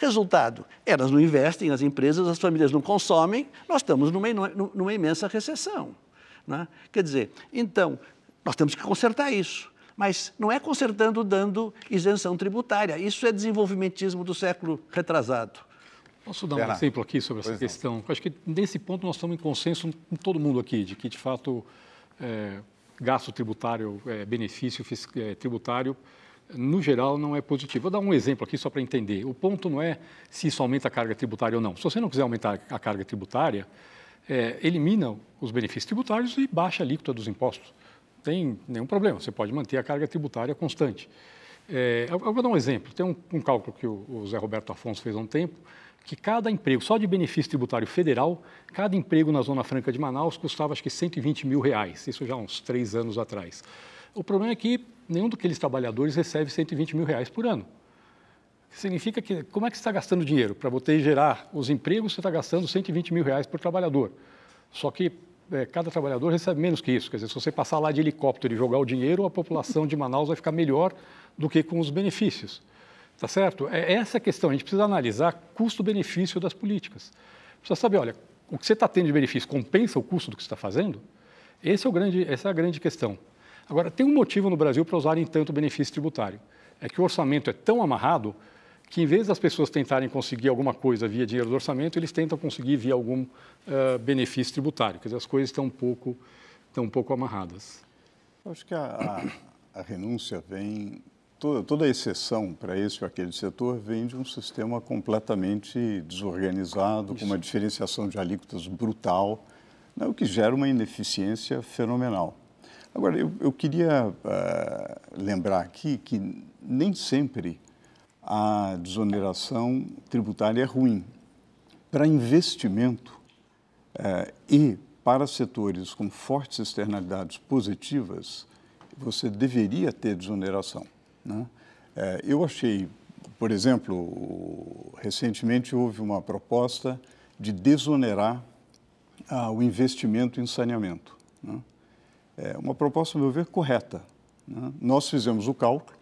Resultado, elas não investem, as empresas, as famílias não consomem, nós estamos numa, numa imensa recessão. Né? Quer dizer, então, nós temos que consertar isso. Mas não é consertando dando isenção tributária. Isso é desenvolvimentismo do século retrasado. Posso dar um exemplo aqui sobre essa pois questão? Não. Acho que nesse ponto nós estamos em consenso com todo mundo aqui, de que, de fato, é, gasto tributário, é, benefício é, tributário no geral, não é positivo. Vou dar um exemplo aqui só para entender. O ponto não é se isso aumenta a carga tributária ou não. Se você não quiser aumentar a carga tributária, é, elimina os benefícios tributários e baixa a alíquota dos impostos. Não tem nenhum problema, você pode manter a carga tributária constante. É, eu, vou dar um exemplo. Tem um, um cálculo que o, o Zé Roberto Afonso fez há um tempo, que cada emprego, só de benefício tributário federal, cada emprego na Zona Franca de Manaus custava acho que 120 mil reais, isso já há uns três anos atrás. O problema é que nenhum daqueles trabalhadores recebe 120 mil reais por ano. Significa que, como é que você está gastando dinheiro? Para você gerar os empregos, você está gastando 120 mil reais por trabalhador. Só que é, cada trabalhador recebe menos que isso. Quer dizer, se você passar lá de helicóptero e jogar o dinheiro, a população de Manaus vai ficar melhor do que com os benefícios. Tá certo? É, é essa a questão. A gente precisa analisar custo-benefício das políticas. Precisa saber, olha, o que você está tendo de benefício compensa o custo do que você está fazendo? Esse é o grande, essa é a grande questão. Agora, tem um motivo no Brasil para usarem tanto benefício tributário. É que o orçamento é tão amarrado que, em vez das pessoas tentarem conseguir alguma coisa via dinheiro do orçamento, eles tentam conseguir via algum uh, benefício tributário. Quer dizer, as coisas estão um pouco, estão um pouco amarradas. Eu acho que a, a, a renúncia vem toda, toda exceção para esse ou aquele setor vem de um sistema completamente desorganizado, Isso. com uma diferenciação de alíquotas brutal, né, o que gera uma ineficiência fenomenal. Agora, eu, eu queria uh, lembrar aqui que nem sempre a desoneração tributária é ruim. Para investimento uh, e para setores com fortes externalidades positivas, você deveria ter desoneração. Né? Uh, eu achei, por exemplo, recentemente houve uma proposta de desonerar ah, o investimento em saneamento. Né? é uma proposta, a meu ver, correta. Né? Nós fizemos o cálculo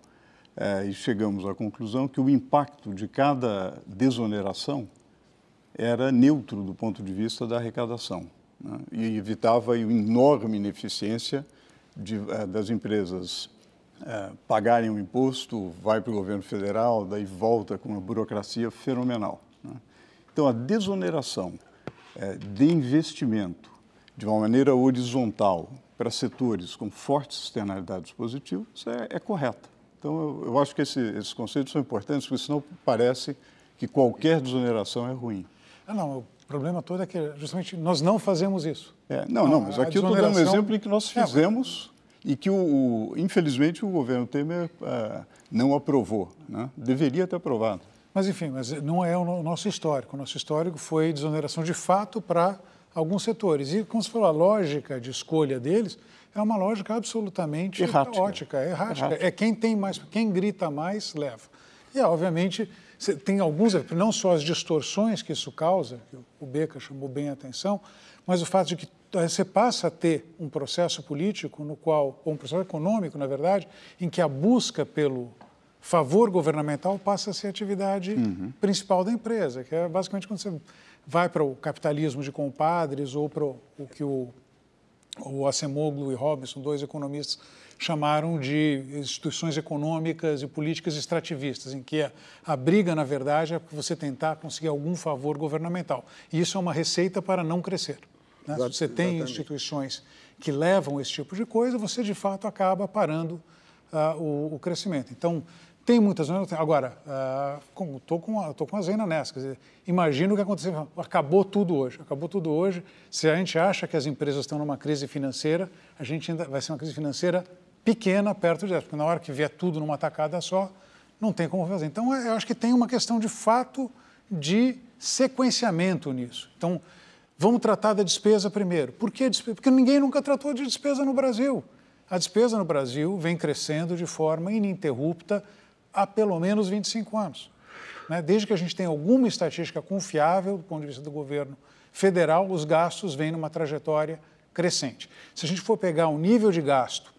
é, e chegamos à conclusão que o impacto de cada desoneração era neutro do ponto de vista da arrecadação né? e evitava a enorme ineficiência de, é, das empresas é, pagarem um imposto, vai para o governo federal, daí volta com uma burocracia fenomenal. Né? Então, a desoneração é, de investimento de uma maneira horizontal, para setores com fortes externalidades positivas é, é correta. Então, eu, eu acho que esse, esses conceitos são importantes, porque senão parece que qualquer desoneração é ruim. Ah, não, o problema todo é que justamente nós não fazemos isso. É, não, não, mas então, aqui desoneração... eu estou dando um exemplo em que nós é, fizemos e que, o, o, infelizmente, o governo Temer ah, não aprovou. Né? Deveria ter aprovado. Mas, enfim, mas não é o nosso histórico. O nosso histórico foi desoneração de fato para alguns setores. E, como se falou, a lógica de escolha deles é uma lógica absolutamente errática. caótica, errática. errática. É quem tem mais, quem grita mais, leva. E, obviamente, tem alguns, não só as distorções que isso causa, que o Beca chamou bem a atenção, mas o fato de que você eh, passa a ter um processo político no qual, ou um processo econômico, na verdade, em que a busca pelo favor governamental passa a ser a atividade uhum. principal da empresa, que é basicamente quando você vai para o capitalismo de compadres ou para o que o, o Acemoglu e Robinson, dois economistas, chamaram de instituições econômicas e políticas extrativistas, em que a, a briga, na verdade, é você tentar conseguir algum favor governamental. E isso é uma receita para não crescer. Né? Se você tem instituições que levam esse tipo de coisa, você de fato acaba parando uh, o, o crescimento. Então, tem muitas não né? tem. Agora, estou ah, com, a, tô com a Zena nessa. Quer dizer, imagina o que aconteceu. Acabou tudo hoje. Acabou tudo hoje. Se a gente acha que as empresas estão numa crise financeira, a gente ainda vai ser uma crise financeira pequena perto disso. Porque na hora que vier tudo numa tacada só, não tem como fazer. Então, eu acho que tem uma questão de fato de sequenciamento nisso. Então, vamos tratar da despesa primeiro. Por que despesa? Porque ninguém nunca tratou de despesa no Brasil. A despesa no Brasil vem crescendo de forma ininterrupta há pelo menos 25 anos. Né? Desde que a gente tenha alguma estatística confiável do ponto de vista do governo federal, os gastos vêm numa trajetória crescente. Se a gente for pegar o nível de gasto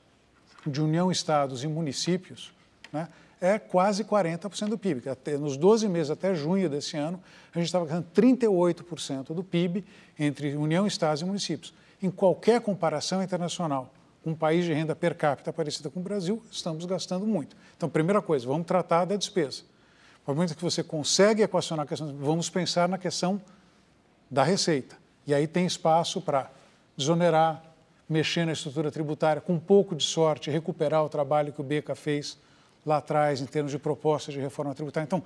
de União, Estados e municípios, né, é quase 40% do PIB. Até, nos 12 meses até junho desse ano, a gente estava gastando 38% do PIB entre União, Estados e municípios. Em qualquer comparação internacional, um país de renda per capita parecida com o Brasil, estamos gastando muito. Então, primeira coisa, vamos tratar da despesa. No momento que você consegue equacionar a questão, vamos pensar na questão da receita. E aí tem espaço para desonerar, mexer na estrutura tributária, com um pouco de sorte, recuperar o trabalho que o BECA fez lá atrás em termos de propostas de reforma tributária. Então,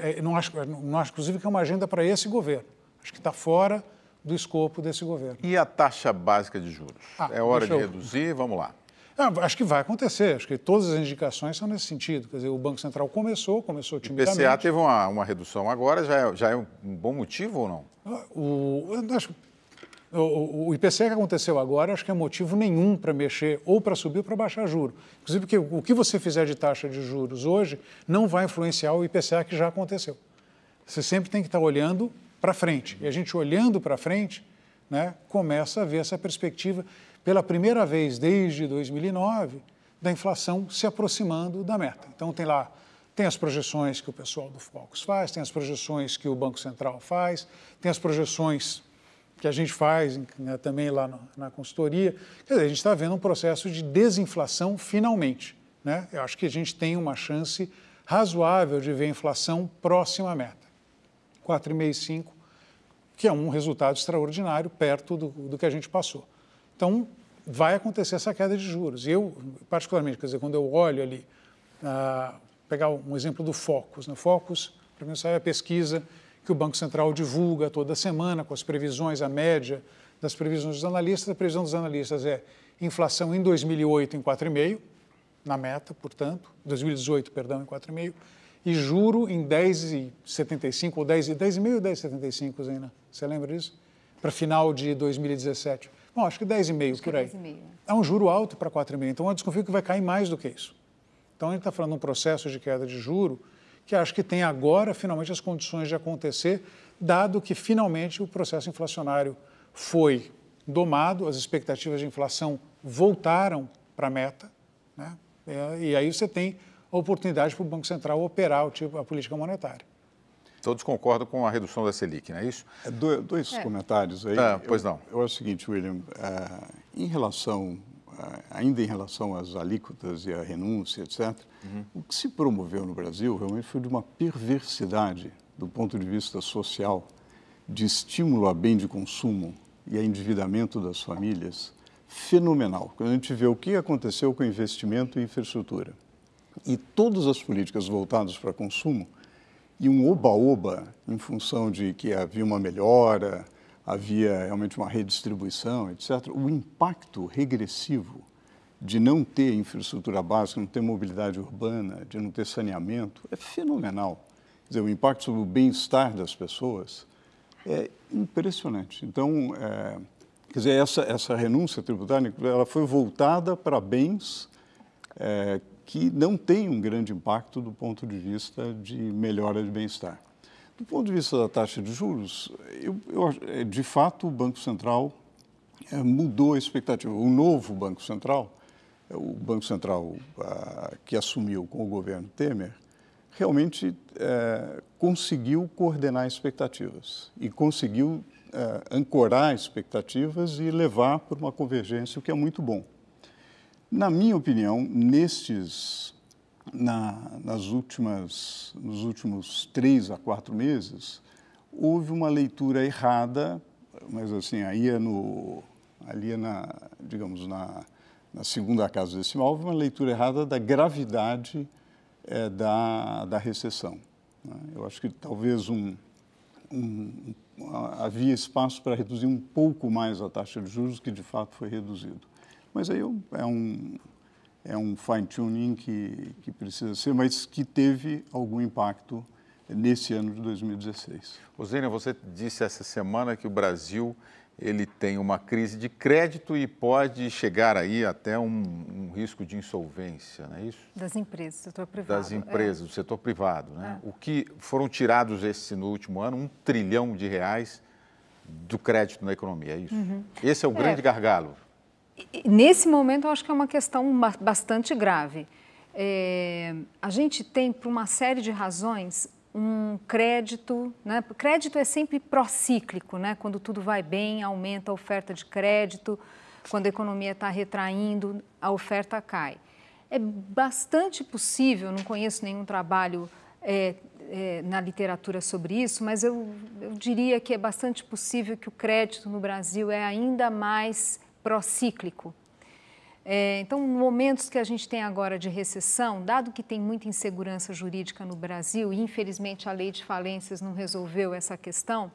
é, não acho, não acho inclusive, que é uma agenda para esse governo. Acho que está fora do escopo desse governo. E a taxa básica de juros? Ah, é hora de reduzir? Vamos lá. Ah, acho que vai acontecer, acho que todas as indicações são nesse sentido. Quer dizer, o Banco Central começou, começou timidamente. O PCA teve uma, uma redução agora, já é, já é um bom motivo ou não? Ah, o, acho, o, o IPCA que aconteceu agora, acho que é motivo nenhum para mexer ou para subir ou para baixar juro. Inclusive, porque o que você fizer de taxa de juros hoje não vai influenciar o IPCA que já aconteceu. Você sempre tem que estar tá olhando para frente. E a gente olhando para frente, né, começa a ver essa perspectiva, pela primeira vez desde 2009, da inflação se aproximando da meta. Então, tem lá tem as projeções que o pessoal do Focus faz, tem as projeções que o Banco Central faz, tem as projeções que a gente faz né, também lá no, na consultoria. Quer dizer, a gente está vendo um processo de desinflação finalmente. Né? Eu acho que a gente tem uma chance razoável de ver inflação próxima à meta. 4,5%, que é um resultado extraordinário, perto do, do que a gente passou. Então, vai acontecer essa queda de juros. Eu, particularmente, quer dizer, quando eu olho ali, ah, pegar um exemplo do Focus. Né? Focus, para mim, sai a pesquisa que o Banco Central divulga toda semana com as previsões, a média das previsões dos analistas. A previsão dos analistas é inflação em 2008 em 4,5, na meta, portanto, 2018, perdão, em 4,5, e juro em 10,75 ou 10,5 10,5 ou 10,75, Zena? Você lembra disso? Para final de 2017. Bom, acho que 10,5 por é aí. 10 é um juro alto para 4,5. Então eu desconfio que vai cair mais do que isso. Então a gente está falando de um processo de queda de juro que acho que tem agora finalmente as condições de acontecer, dado que finalmente o processo inflacionário foi domado, as expectativas de inflação voltaram para a meta, né? É, e aí você tem oportunidade para o Banco Central operar o tipo, a política monetária. Todos concordam com a redução da Selic, não é isso? É, dois é. comentários aí. Ah, pois não. Eu, eu, acho o seguinte, William, uh, em relação, uh, ainda em relação às alíquotas e à renúncia, etc., uhum. o que se promoveu no Brasil realmente foi de uma perversidade do ponto de vista social, de estímulo a bem de consumo e a endividamento das famílias, fenomenal. Quando a gente vê o que aconteceu com o investimento em infraestrutura e todas as políticas voltadas para consumo e um oba-oba em função de que havia uma melhora, havia realmente uma redistribuição, etc., o impacto regressivo de não ter infraestrutura básica, não ter mobilidade urbana, de não ter saneamento, é fenomenal. Quer dizer, o impacto sobre o bem-estar das pessoas é impressionante. Então, é, quer dizer, essa, essa renúncia tributária ela foi voltada para bens é, que não tem um grande impacto do ponto de vista de melhora de bem-estar. Do ponto de vista da taxa de juros, eu, eu, é, de fato o Banco Central é, mudou a expectativa. O novo Banco Central, é, o Banco Central ah, que assumiu com o governo Temer, realmente conseguiu coordenar expectativas e conseguiu ancorar expectativas e levar para uma convergência, o que é muito bom. Na minha opinião, nestes, na, nas últimas, nos últimos três a quatro meses, houve uma leitura errada, mas assim, aí é no, ali é na, digamos, na, na segunda casa decimal, houve uma leitura errada da gravidade é, da, da recessão. Né? Eu acho que talvez um, um, havia espaço para reduzir um pouco mais a taxa de juros, que de fato foi reduzido. Mas aí é um, é um fine-tuning que, que precisa ser, mas que teve algum impacto nesse ano de 2016. Osênia, você disse essa semana que o Brasil ele tem uma crise de crédito e pode chegar aí até um, um risco de insolvência, não é isso? Das empresas, do setor privado. Das é. empresas, é. do setor privado, né? É. O que foram tirados esse no último ano, um trilhão de reais do crédito na economia, é isso? Uhum. Esse é o é. grande gargalo nesse momento, eu acho que é uma questão bastante grave. É, a gente tem, por uma série de razões, um crédito, né? crédito é sempre procíclico, né? quando tudo vai bem, aumenta a oferta de crédito, quando a economia está retraindo, a oferta cai. É bastante possível, não conheço nenhum trabalho é, é, na literatura sobre isso, mas eu, eu diria que é bastante possível que o crédito no Brasil é ainda mais procíclico. É, então, momentos que a gente tem agora de recessão, dado que tem muita insegurança jurídica no Brasil, e infelizmente a lei de falências não resolveu essa questão,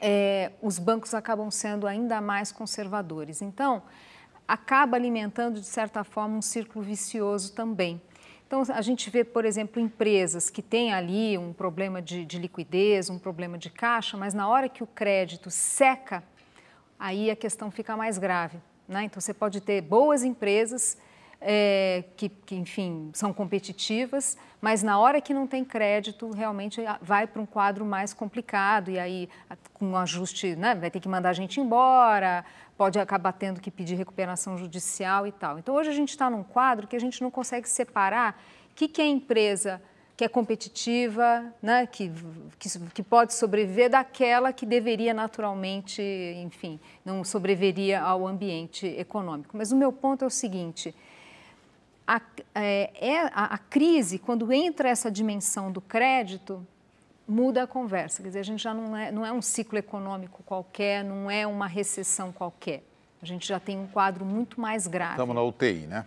é, os bancos acabam sendo ainda mais conservadores. Então, acaba alimentando, de certa forma, um círculo vicioso também. Então, a gente vê, por exemplo, empresas que têm ali um problema de, de liquidez, um problema de caixa, mas na hora que o crédito seca, aí a questão fica mais grave. Né? Então, você pode ter boas empresas é, que, que, enfim, são competitivas, mas na hora que não tem crédito, realmente vai para um quadro mais complicado e aí com um ajuste, né, vai ter que mandar a gente embora, pode acabar tendo que pedir recuperação judicial e tal. Então, hoje a gente está num quadro que a gente não consegue separar o que, que é empresa que é competitiva, né? que, que, que pode sobreviver daquela que deveria naturalmente, enfim, não sobreviveria ao ambiente econômico. Mas o meu ponto é o seguinte: a, é, é, a, a crise, quando entra essa dimensão do crédito, muda a conversa. Quer dizer, a gente já não é, não é um ciclo econômico qualquer, não é uma recessão qualquer. A gente já tem um quadro muito mais grave. Estamos na UTI, né?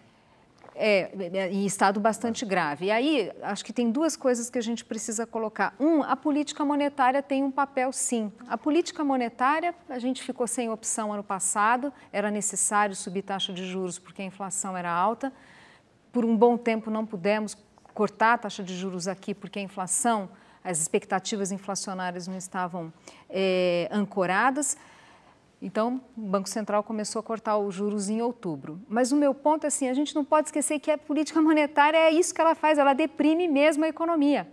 É, é, é, em estado bastante tá. grave. E aí, acho que tem duas coisas que a gente precisa colocar. Um, a política monetária tem um papel, sim. A política monetária, a gente ficou sem opção ano passado, era necessário subir taxa de juros porque a inflação era alta. Por um bom tempo não pudemos cortar a taxa de juros aqui porque a inflação, as expectativas inflacionárias não estavam é, ancoradas. Então, o Banco Central começou a cortar os juros em outubro. Mas o meu ponto é assim, a gente não pode esquecer que a política monetária é isso que ela faz, ela deprime mesmo a economia,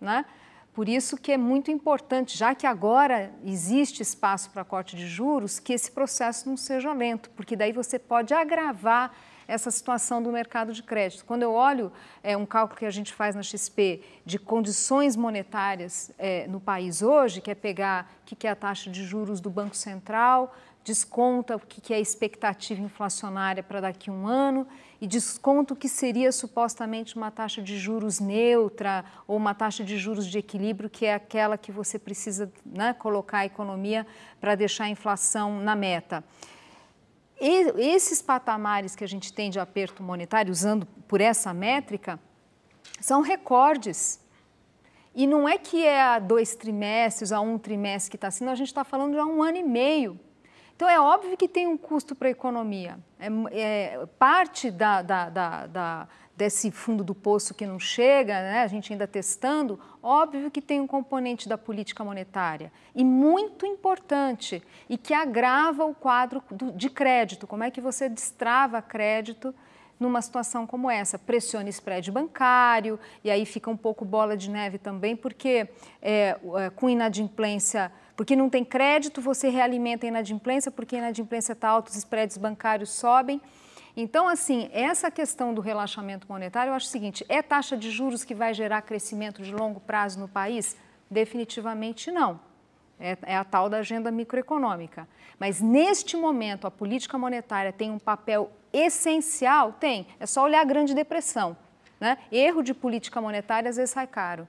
né? Por isso que é muito importante, já que agora existe espaço para corte de juros, que esse processo não seja lento, porque daí você pode agravar essa situação do mercado de crédito. Quando eu olho é, um cálculo que a gente faz na XP de condições monetárias é, no país hoje, que é pegar o que, é a taxa de juros do Banco Central, desconta o que é a expectativa inflacionária para daqui a um ano e desconta o que seria supostamente uma taxa de juros neutra ou uma taxa de juros de equilíbrio, que é aquela que você precisa né, colocar a economia para deixar a inflação na meta esses patamares que a gente tem de aperto monetário, usando por essa métrica, são recordes. E não é que é a dois trimestres, a um trimestre que está assim, a gente está falando de um ano e meio. Então, é óbvio que tem um custo para a economia. É, é parte da, da, da, da desse fundo do poço que não chega, né? a gente ainda testando, óbvio que tem um componente da política monetária e muito importante e que agrava o quadro do, de crédito. Como é que você destrava crédito numa situação como essa? Pressiona spread bancário e aí fica um pouco bola de neve também, porque é, é com inadimplência porque não tem crédito, você realimenta a inadimplência, porque a inadimplência está alta, os spreads bancários sobem. Então, assim, essa questão do relaxamento monetário, eu acho o seguinte: é taxa de juros que vai gerar crescimento de longo prazo no país? Definitivamente não. É, é a tal da agenda microeconômica. Mas neste momento, a política monetária tem um papel essencial? Tem. É só olhar a Grande Depressão. Né? Erro de política monetária às vezes sai caro.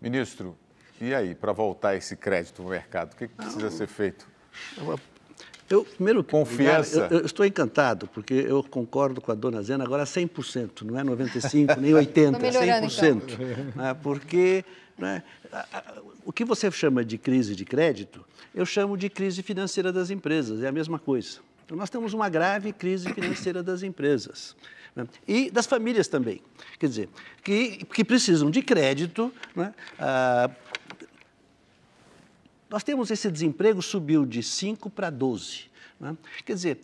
Ministro, e aí, para voltar esse crédito no mercado, o que, que precisa ser feito? É eu, primeiro, Confiança. eu, eu, estou encantado, porque eu concordo com a dona Zena agora 100%, não é 95%, nem 80%, [LAUGHS] 100%. Então. Né, porque né, o que você chama de crise de crédito, eu chamo de crise financeira das empresas, é a mesma coisa. Então, nós temos uma grave crise financeira das empresas né, e das famílias também, quer dizer, que, que precisam de crédito né, ah, nós temos esse desemprego subiu de 5 para 12. Né? Quer dizer,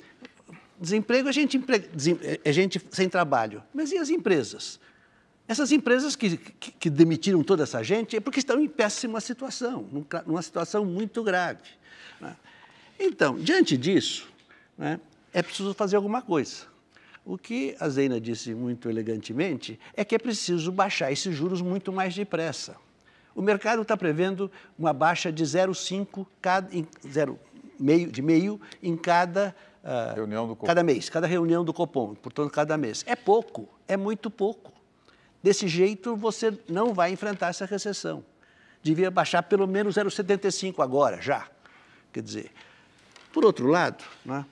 desemprego é gente, empre... É, é gente sem trabalho. Mas e as empresas? Essas empresas que, que, que, demitiram toda essa gente é porque estão em péssima situação, numa situação muito grave. Né? Então, diante disso, né, é preciso fazer alguma coisa. O que a Zeina disse muito elegantemente é que é preciso baixar esses juros muito mais depressa. O mercado está prevendo uma baixa de 0,5 de meio em cada, uh, cada mês, cada reunião do Copom, portanto, cada mês. É pouco, é muito pouco. Desse jeito, você não vai enfrentar essa recessão. Devia baixar pelo menos 0,75 agora, já. Quer dizer, por outro lado, né,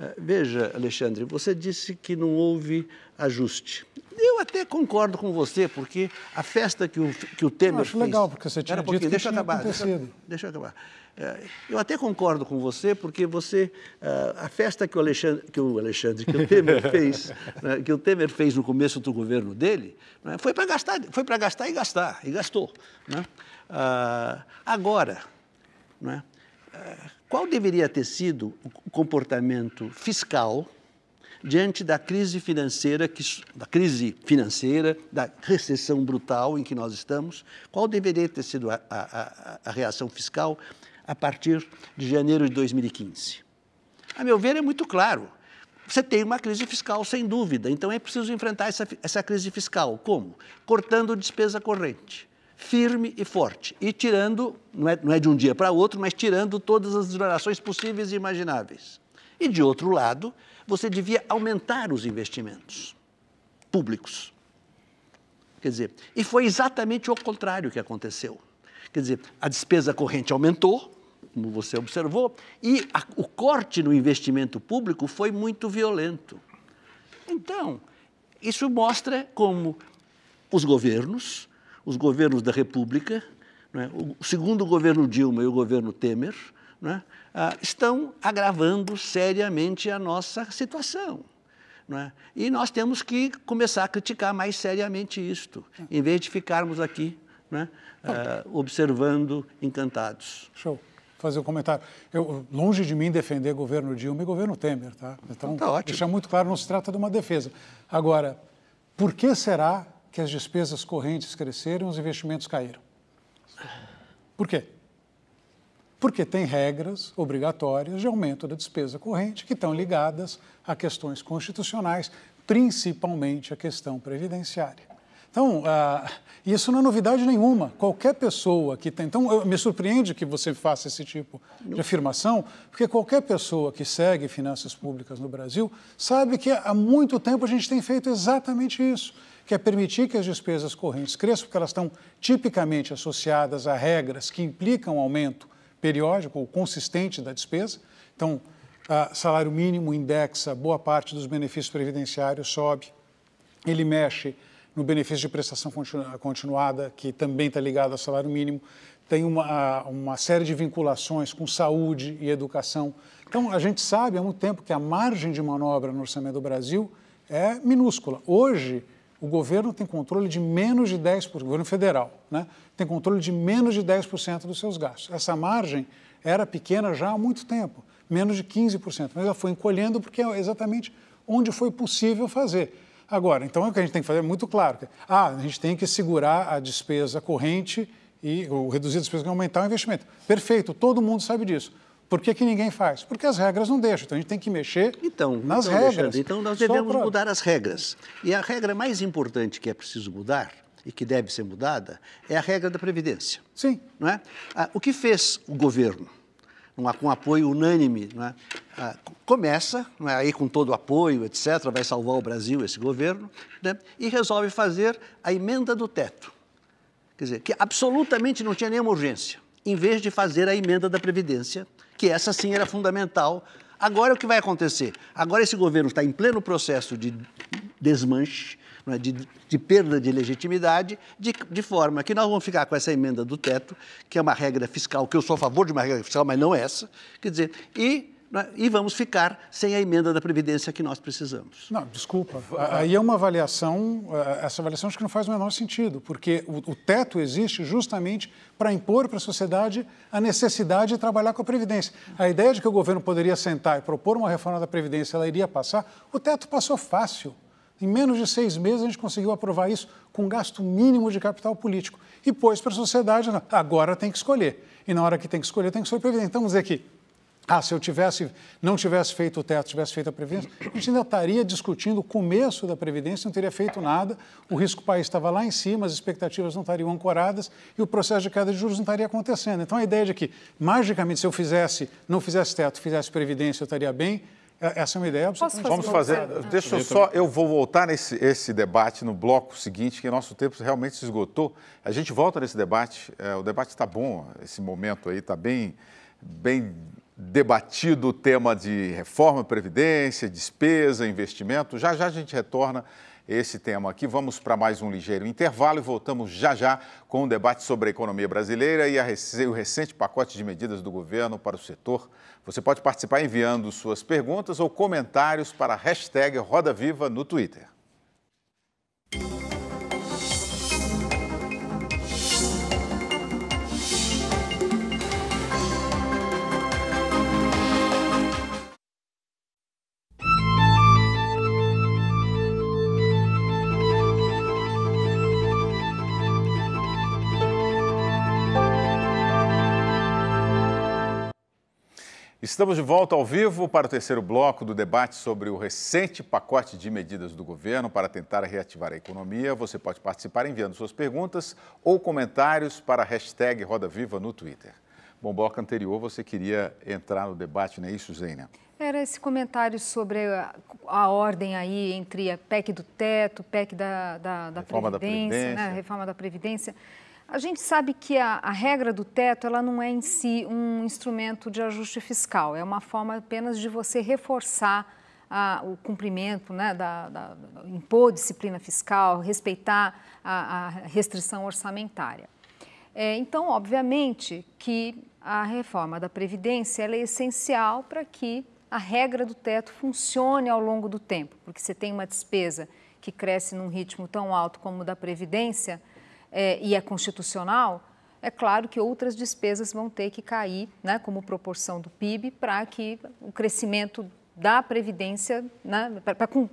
eh, veja, Alexandre, você disse que não houve ajuste eu até concordo com você, porque a festa que o, que o Temer fez. acho fez... legal, porque você tinha dito que deixa eu acabar, deixa, deixa, eu acabar. É, eu até concordo com você, porque você... É, a festa que o Alexandre, que o, Alexandre, que o Temer [LAUGHS] fez, né, que o Temer fez no começo do governo dele, né, foi para gastar, foi para gastar e gastar, e gastou. Né? Ah, agora, né? É, qual deveria ter sido o comportamento fiscal diante da crise financeira, que, da crise financeira, da recessão brutal em que nós estamos, qual deveria ter sido a, a, a reação fiscal a partir de janeiro de 2015? A meu ver, é muito claro. Você tem uma crise fiscal, sem dúvida, então é preciso enfrentar essa, essa crise fiscal. Como? Cortando despesa corrente firme e forte. E tirando, não é, não é de um dia para outro, mas tirando todas as desonerações possíveis e imagináveis. E, de outro lado, você devia aumentar os investimentos públicos. Quer dizer, e foi exatamente o contrário que aconteceu. Quer dizer, a despesa corrente aumentou, como você observou, e a, o corte no investimento público foi muito violento. Então, isso mostra como os governos, os governos da República, é? o segundo governo Dilma e o governo Temer, é? ah, estão agravando seriamente a nossa situação. É? E nós temos que começar a criticar mais seriamente isto, em vez de ficarmos aqui é? ah, observando encantados. Show fazer um comentário. Eu, longe de mim defender governo Dilma e governo Temer, tá? Então, tá ótimo. deixar muito claro, não se trata de uma defesa. Agora, por que será que as despesas correntes cresceram e os investimentos caíram? Por quê? porque tem regras obrigatórias de aumento da despesa corrente que estão ligadas a questões constitucionais, principalmente a questão previdenciária. Então, ah, isso não é novidade nenhuma. Qualquer pessoa que tem. Então, eu, me surpreende que você faça esse tipo de afirmação, porque qualquer pessoa que segue finanças públicas no Brasil sabe que há muito tempo a gente tem feito exatamente isso, que é permitir que as despesas correntes cresçam, porque elas estão tipicamente associadas a regras que implicam aumento periódico ou consistente da despesa. Então, salário mínimo indexa boa parte dos benefícios previdenciários, sobe. Ele mexe no benefício de prestação continuada, que também está ligado ao salário mínimo. Tem uma, uma série de vinculações com saúde e educação. Então, a gente sabe há muito tempo que a margem de manobra no orçamento do Brasil é minúscula. Hoje, o governo tem controle de menos de 10%, o governo federal, né, tem controle de menos de 10% dos seus gastos. Essa margem era pequena já há muito tempo, menos de 15%, mas ela foi encolhendo porque é exatamente onde foi possível fazer. Agora, então é o que a gente tem que fazer é muito claro. Ah, a gente tem que segurar a despesa corrente e ou reduzir a despesa e aumentar o investimento. Perfeito, todo mundo sabe disso. Por que, que ninguém faz? Porque as regras não deixam. Então a gente tem que mexer então, nas então, regras. Alexandre, então nós devemos pra... mudar as regras. E a regra mais importante que é preciso mudar e que deve ser mudada é a regra da previdência. Sim. Não é? Ah, o que fez o governo? com apoio unânime, não é? ah, começa, não é? aí com todo o apoio, etc., vai salvar o Brasil esse governo, né? e resolve fazer a emenda do teto. Quer dizer, que absolutamente não tinha nenhuma urgência, em vez de fazer a emenda da Previdência, que essa sim era fundamental. Agora o que vai acontecer? Agora esse governo está em pleno processo de desmanche, é? de, de, perda de legitimidade, de, de, forma que nós vamos ficar com essa emenda do teto, que é uma regra fiscal, que eu sou a favor de uma regra fiscal, mas não essa, quer dizer, e né, e vamos ficar sem a emenda da Previdência que nós precisamos. Não, desculpa. Aí é uma avaliação, é, essa avaliação acho que não faz o menor sentido, porque o, teto existe justamente para impor para a sociedade a necessidade de trabalhar com a Previdência. A ideia de que o governo poderia sentar e propor uma reforma da Previdência, ela iria passar, o teto passou fácil. Em menos de seis meses a gente conseguiu aprovar isso com gasto mínimo de capital político. E pôs para a sociedade, agora tem que escolher. E na hora que tem que escolher, tem que escolher Previdência. Então, vamos dizer que ah, se eu tivesse, não tivesse feito o teto, tivesse feito a Previdência, a gente ainda estaria discutindo o começo da Previdência, não teria feito nada, o risco país estava lá em cima, as expectativas não estariam ancoradas e o processo de queda de juros não estaria acontecendo. Então a ideia de que, magicamente, se eu fizesse, não fizesse teto, fizesse Previdência, eu estaria bem, é, essa é uma ideia absolutamente. Vamos fazer. Deixa eu só. Eu vou voltar nesse esse debate no bloco seguinte, que nosso tempo realmente se esgotou. A gente volta nesse debate. É, o debate está bom, esse momento aí está bem, bem debatido o tema de reforma, previdência, despesa, investimento. Já já a gente retorna esse tema aqui. Vamos para mais um ligeiro intervalo e voltamos já já com o um debate sobre a economia brasileira e rec... o recente pacote de medidas do governo para o setor. Você pode participar enviando suas perguntas ou comentários para a hashtag Roda Viva no Twitter. Estamos de volta ao vivo para o terceiro bloco do debate sobre o recente pacote de medidas do governo para tentar reativar a economia. Você pode participar enviando suas perguntas ou comentários para a hashtag Roda Viva no Twitter. Bom, bloco anterior você queria entrar no debate, não é isso, Zeina? Era esse comentário sobre a, a, ordem aí entre a PEC do teto, PEC da, da, da, reforma Previdência, da Previdência. Né? reforma da Previdência. A gente sabe que a, a, regra do teto ela não é em si um instrumento de ajuste fiscal, é uma forma apenas de você reforçar a, o cumprimento né, da, da, da, impor disciplina fiscal, respeitar a, a restrição orçamentária. É, então, obviamente que a reforma da Previdência é essencial para que a regra do teto funcione ao longo do tempo, porque você tem uma despesa que cresce num ritmo tão alto como o da Previdência, é, e é constitucional, é claro que outras despesas vão ter que cair né, como proporção do PIB para que o crescimento da Previdência, né,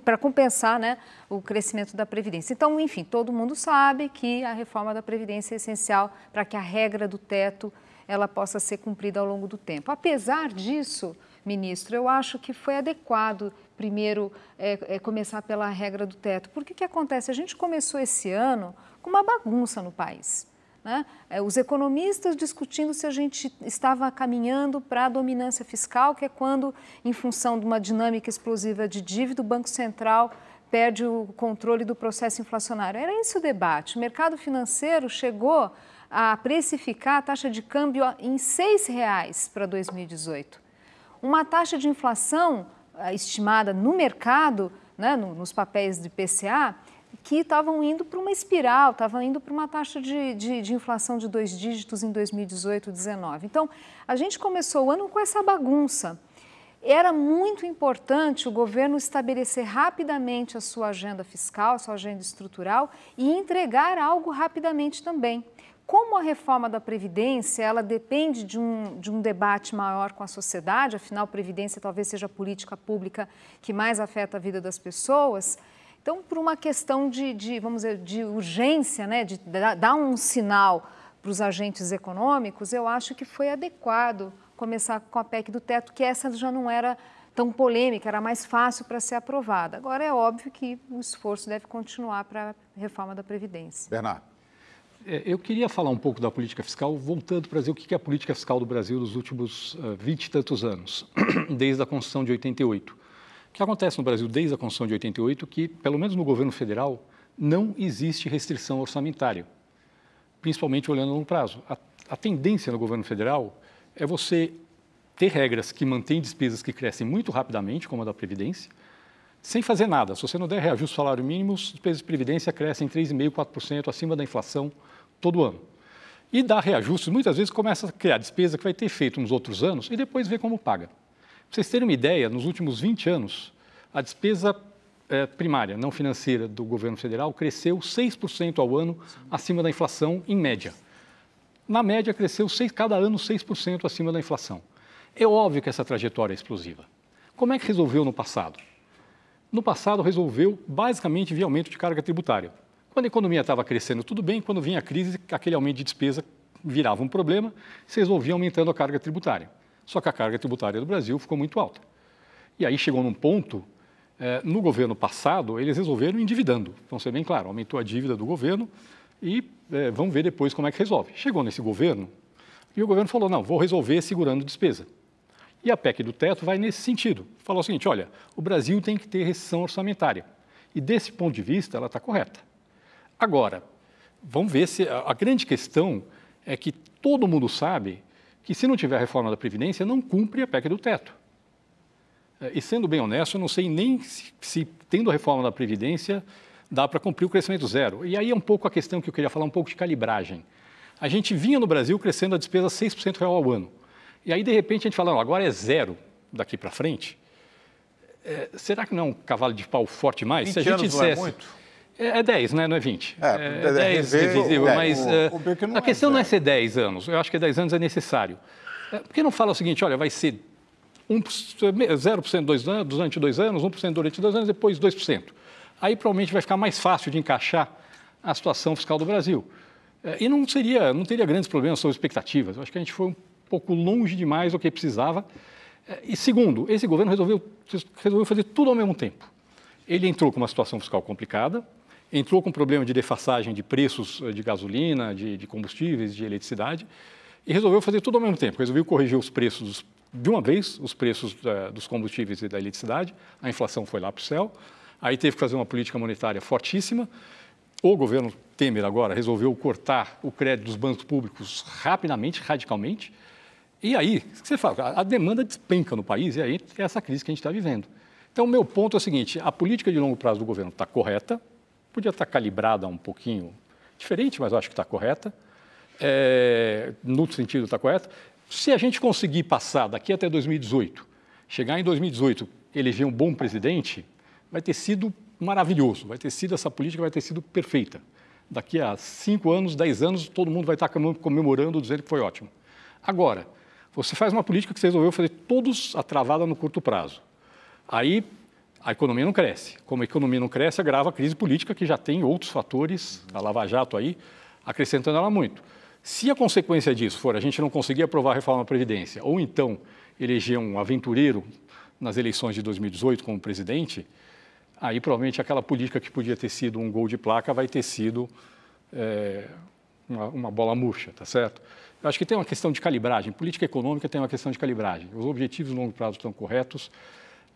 para compensar né, o crescimento da Previdência. Então, enfim, todo mundo sabe que a reforma da Previdência é essencial para que a regra do teto ela possa ser cumprida ao longo do tempo. Apesar disso, ministro, eu acho que foi adequado primeiro é, é, começar pela regra do teto. Porque o que acontece? A gente começou esse ano uma bagunça no país. Né? É, os economistas discutindo se a gente estava caminhando para a dominância fiscal, que é quando, em função de uma dinâmica explosiva de dívida, o Banco Central perde o controle do processo inflacionário. Era esse o debate. O mercado financeiro chegou a precificar a taxa de câmbio em R$ 6,00 para 2018. Uma taxa de inflação eh, estimada no mercado, né, nos papéis de PCA, que estavam indo para uma espiral, estavam indo para uma taxa de, de, de, inflação de dois dígitos em 2018, 2019. Então, a gente começou o ano com essa bagunça. Era muito importante o governo estabelecer rapidamente a sua agenda fiscal, sua agenda estrutural e entregar algo rapidamente também. Como a reforma da Previdência ela depende de um, de um debate maior com a sociedade, afinal, Previdência talvez seja a política pública que mais afeta a vida das pessoas, então, por uma questão de, de vamos dizer, de urgência, né, de dar um sinal para os agentes econômicos, eu acho que foi adequado começar com a PEC do teto, que essa já não era tão polêmica, era mais fácil para ser aprovada. Agora, é óbvio que o esforço deve continuar para a reforma da Previdência. Bernardo. É, eu queria falar um pouco da política fiscal, voltando para dizer o que é a política fiscal do Brasil dos últimos eh, vinte uh, e tantos anos, [CLEARS THROAT] desde a Constituição de 88 que acontece no Brasil desde a Constituição de 88, que, pelo menos no governo federal, não existe restrição orçamentária, principalmente olhando a longo prazo. A, a tendência no governo federal é você ter regras que mantêm despesas que crescem muito rapidamente, como a da Previdência, sem fazer nada. Se você não der reajuste ao salário mínimo, as despesas de Previdência crescem 3,5%, 4% acima da inflação todo ano. E dá reajustes, muitas vezes começa a criar despesa que vai ter feito nos outros anos e depois vê como paga. Para vocês terem uma ideia, nos últimos 20 anos, a despesa eh, primária não financeira do governo federal cresceu 6% ao ano Sim. acima da inflação, em média. Na média, cresceu cada ano 6% acima da inflação. É óbvio que essa trajetória é explosiva. Como é que resolveu no passado? No passado, resolveu basicamente via aumento de carga tributária. Quando a economia estava crescendo, tudo bem, quando vinha a crise, aquele aumento de despesa virava um problema, se resolvia aumentando a carga tributária. Só que a carga tributária do Brasil ficou muito alta. E aí chegou num ponto, eh, no governo passado, eles resolveram endividando. Então, ser é bem claro, aumentou a dívida do governo e eh, vamos ver depois como é que resolve. Chegou nesse governo e o governo falou: não, vou resolver segurando despesa. E a PEC do teto vai nesse sentido. Falou o seguinte: olha, o Brasil tem que ter restrição orçamentária. E desse ponto de vista, ela está correta. Agora, vamos ver se. A grande questão é que todo mundo sabe que se não tiver a reforma da Previdência, não cumpre a PEC do teto. É, e sendo bem honesto, eu não sei nem se, se tendo a reforma da Previdência, dá para cumprir o crescimento zero. E aí é um pouco a questão que eu queria falar, um pouco de calibragem. A gente vinha no Brasil crescendo a despesa 6% real ao ano. E aí, de repente, a gente fala, não, agora é zero daqui para frente. É, será que não é um cavalo de pau forte mais? Se a gente é dissesse. É muito? É 10, é né? Não é 20. É, é 10 RV, revisível, mas o, é, o a é questão não é ser 10 anos. Eu acho que 10 anos é necessário. Por que não fala o seguinte, olha, vai ser 1%, 0% dois anos, durante dois anos, 1% durante dois anos, depois 2%. Aí provavelmente vai ficar mais fácil de encaixar a situação fiscal do Brasil. E não, seria, não teria grandes problemas sobre expectativas. Eu acho que a gente foi um pouco longe demais do que precisava. E segundo, esse governo resolveu, resolveu fazer tudo ao mesmo tempo. Ele entrou com uma situação fiscal complicada, entrou com um problema de defasagem de preços eh, de gasolina, de, de combustíveis, de eletricidade, e resolveu fazer tudo ao mesmo tempo. Resolveu corrigir os preços de uma vez, os preços dos combustíveis e da eletricidade, a inflação foi lá para o céu, aí teve que fazer uma política monetária fortíssima. O governo Temer agora resolveu cortar o crédito dos bancos públicos rapidamente, radicalmente. E aí, o que você fala? A demanda despenca no país e aí é essa crise que a gente está vivendo. Então, o meu ponto é o seguinte: a política de longo prazo do governo está correta, podia estar calibrada um pouquinho diferente, mas eu acho que está correta. É, no sentido está correta. Se a gente conseguir passar daqui até 2018, chegar em 2018, eleger um bom presidente, vai ter sido maravilhoso, vai ter sido essa política, vai ter sido perfeita. Daqui a cinco anos, dez anos, todo mundo vai estar comemorando, dizendo que foi ótimo. Agora, você faz uma política que você resolveu fazer todos a travada no curto prazo. Aí a economia não cresce. Como a economia não cresce, agrava a crise política, que já tem outros fatores, a Lava Jato aí, acrescentando ela muito. Se a consequência disso for a gente não conseguir aprovar a reforma da Previdência, ou então eleger um aventureiro nas eleições de 2018 como presidente, aí provavelmente aquela política que podia ter sido um gol de placa vai ter sido é, uma, uma, bola murcha, tá certo? Eu acho que tem uma questão de calibragem. Política econômica tem uma questão de calibragem. Os objetivos de longo prazo estão corretos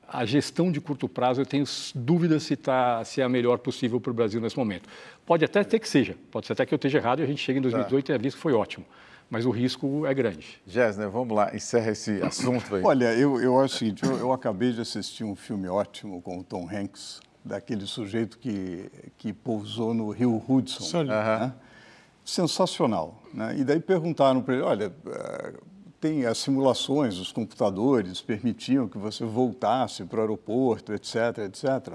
a gestão de curto prazo, eu tenho dúvidas se, tá, se é a melhor possível para o Brasil nesse momento. Pode até ter que seja, pode ser até que eu esteja errado e a gente chegue em 2018 tá. e avise que foi ótimo. Mas o risco é grande. Gessner, vamos lá, encerra esse assunto aí. Olha, eu, eu acho o seguinte, eu, eu acabei de assistir um filme ótimo com o Tom Hanks, daquele sujeito que, que pousou no Rio Hudson. Né? Sensacional. Né? E daí perguntaram para ele, olha, eh, tem as simulações, os computadores permitiam que você voltasse para o aeroporto, etc, etc.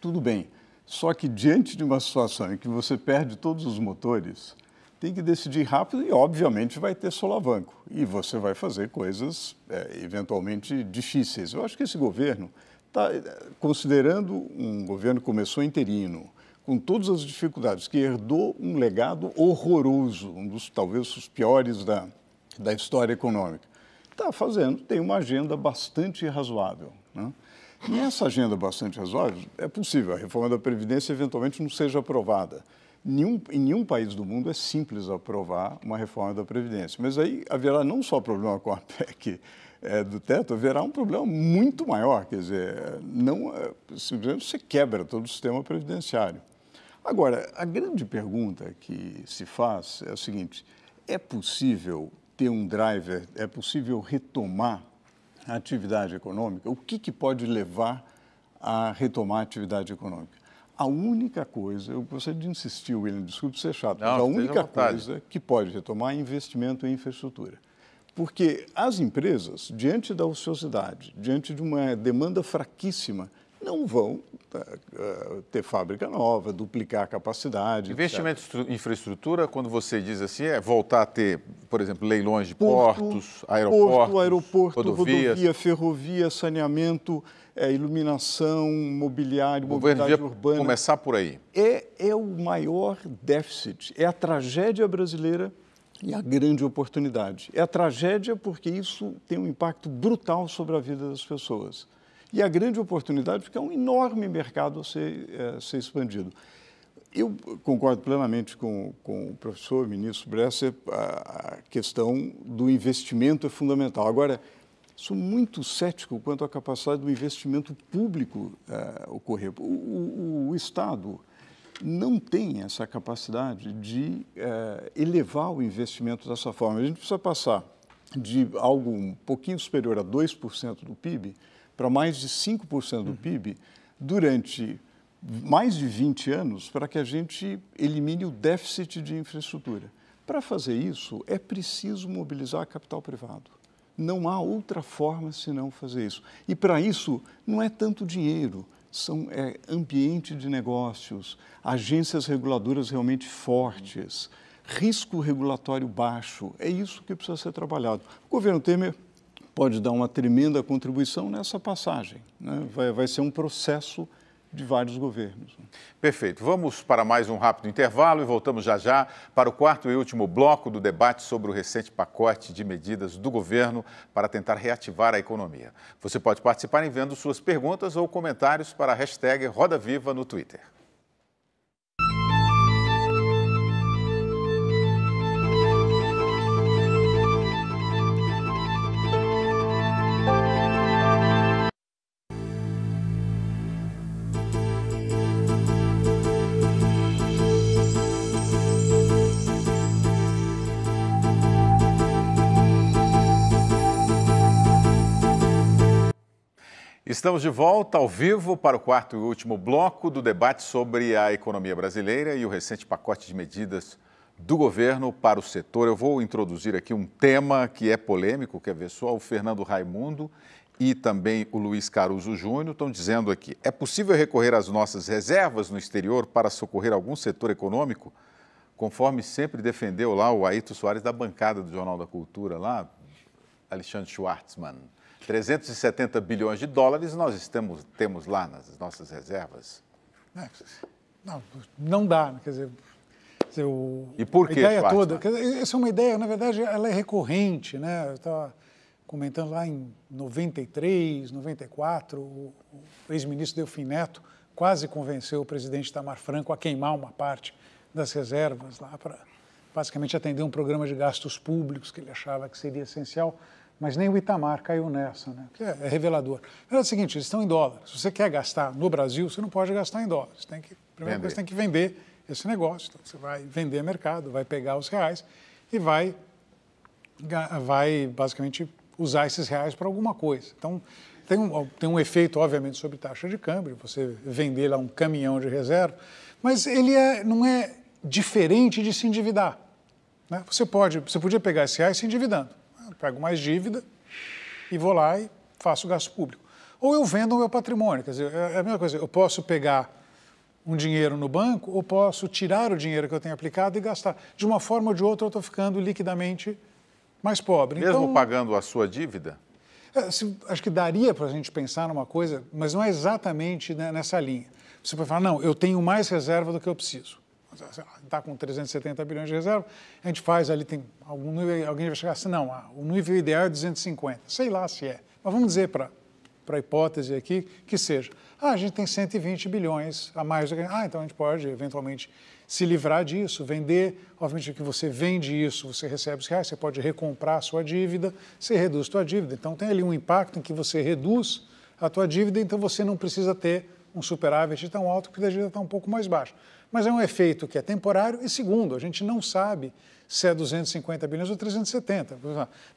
Tudo bem. Só que diante de uma situação em que você perde todos os motores, tem que decidir rápido e, obviamente, vai ter solavanco. E você vai fazer coisas é, eventualmente difíceis. Eu acho que esse governo está considerando um governo que começou interino, com todas as dificuldades, que herdou um legado horroroso, um dos talvez os piores da, da história econômica. Está fazendo, tem uma agenda bastante razoável. Né? E essa agenda bastante razoável, é possível, a reforma da Previdência eventualmente não seja aprovada. Nenhum, em nenhum país do mundo é simples aprovar uma reforma da Previdência. Mas aí haverá não só problema com a PEC é, do teto, haverá um problema muito maior, quer dizer, não, é, simplesmente você quebra todo o sistema previdenciário. Agora, a grande pergunta que se faz é a seguinte: é possível ter um driver, é possível retomar a atividade econômica? O que, que pode levar a retomar a atividade econômica? A única coisa, eu gostaria de insistir, William, desculpe ser chato, Não, mas a única coisa que pode retomar é investimento em infraestrutura. Porque as empresas, diante da ociosidade, diante de uma demanda fraquíssima, não vão Tá, é, ter fábrica nova, duplicar a capacidade. Investimento em infraestrutura, quando você diz assim, é voltar a ter, por exemplo, leilões de porto, portos, aeroportos, porto, aeroporto, rodovias. rodovia, ferrovia, saneamento, é, iluminação, mobiliário, o mobilidade urbana. Começar por aí. É, é o maior déficit, é a tragédia brasileira e a grande oportunidade. É a tragédia porque isso tem um impacto brutal sobre a vida das pessoas e a grande oportunidade, porque é um enorme mercado a ser, a é, ser expandido. Eu concordo plenamente com, com o professor, ministro Bresser, a, a questão do investimento é fundamental. Agora, sou muito cético quanto à capacidade do investimento público é, ocorrer. O, o, o, Estado não tem essa capacidade de é, elevar o investimento dessa forma. A gente precisa passar de algo um pouquinho superior a 2% do PIB para mais de 5% do uhum. PIB durante mais de 20 anos para que a gente elimine o déficit de infraestrutura. Para fazer isso, é preciso mobilizar capital privado. Não há outra forma senão fazer isso. E para isso, não é tanto dinheiro, são é, ambiente de negócios, agências reguladoras realmente fortes, risco regulatório baixo. É isso que precisa ser trabalhado. O governo Temer pode dar uma tremenda contribuição nessa passagem. Né? Vai, vai ser um processo de vários governos. Né? Perfeito. Vamos para mais um rápido intervalo e voltamos já já para o quarto e último bloco do debate sobre o recente pacote de medidas do governo para tentar reativar a economia. Você pode participar enviando suas perguntas ou comentários para a hashtag Roda Viva no Twitter. Estamos de volta ao vivo para o quarto e último bloco do debate sobre a economia brasileira e o recente pacote de medidas do governo para o setor. Eu vou introduzir aqui um tema que é polêmico, que é só o Fernando Raimundo e também o Luiz Caruso Júnior estão dizendo aqui: é possível recorrer às nossas reservas no exterior para socorrer algum setor econômico? Conforme sempre defendeu lá o Aito Soares da bancada do Jornal da Cultura, lá, Alexandre Schwartzman. 370 bilhões de dólares nós estamos, temos lá nas nossas reservas. Né? Não, não dá, né? quer dizer, quer dizer o, e por que, ideia dizer, essa é uma ideia, na verdade, ela é recorrente, né? Eu estava comentando lá em 93, 94, o, o ex-ministro Delfim Neto quase convenceu o presidente Tamar Franco a queimar uma parte das reservas lá para basicamente atender um programa de gastos públicos que ele achava que seria essencial mas nem o Itamar caiu nessa, né? é, é revelador. É o seguinte, eles estão em dólar. Se você quer gastar no Brasil, você não pode gastar em dólar. Você tem que, primeira vender. coisa, tem que vender esse negócio. Então, você vai vender mercado, vai pegar os reais e vai, vai basicamente usar esses reais para alguma coisa. Então, tem um, tem um efeito, obviamente, sobre taxa de câmbio, você vender lá um caminhão de reserva, mas ele é, não é diferente de se endividar. Né? Você, pode, você podia pegar esse reais se endividando pego mais dívida e vou lá e faço gasto público. Ou eu vendo o meu patrimônio, quer dizer, é, é a mesma coisa, eu posso pegar um dinheiro no banco ou posso tirar o dinheiro que eu tenho aplicado e gastar. De uma forma ou de outra, eu estou ficando liquidamente mais pobre. Mesmo então, pagando a sua dívida? É, acho que daria para a gente pensar numa coisa, mas não é exatamente né, nessa linha. Você pode falar, não, eu tenho mais reserva do que eu preciso está com 370 bilhões de reserva, a gente faz ali, tem algum nível, alguém vai chegar assim, não, ah, o nível ideal é 250, sei lá se é, mas vamos dizer para para a hipótese aqui, que seja, ah, a gente tem 120 bilhões a mais do que. Ah, então a gente pode eventualmente se livrar disso, vender. Obviamente que você vende isso, você recebe os reais, você pode recomprar a sua dívida, você reduz a sua dívida. Então tem ali um impacto em que você reduz a tua dívida, então você não precisa ter um superávit tão alto, porque a dívida está um pouco mais baixa. Mas é um efeito que é temporário e, segundo, a gente não sabe se é 250 bilhões ou 370.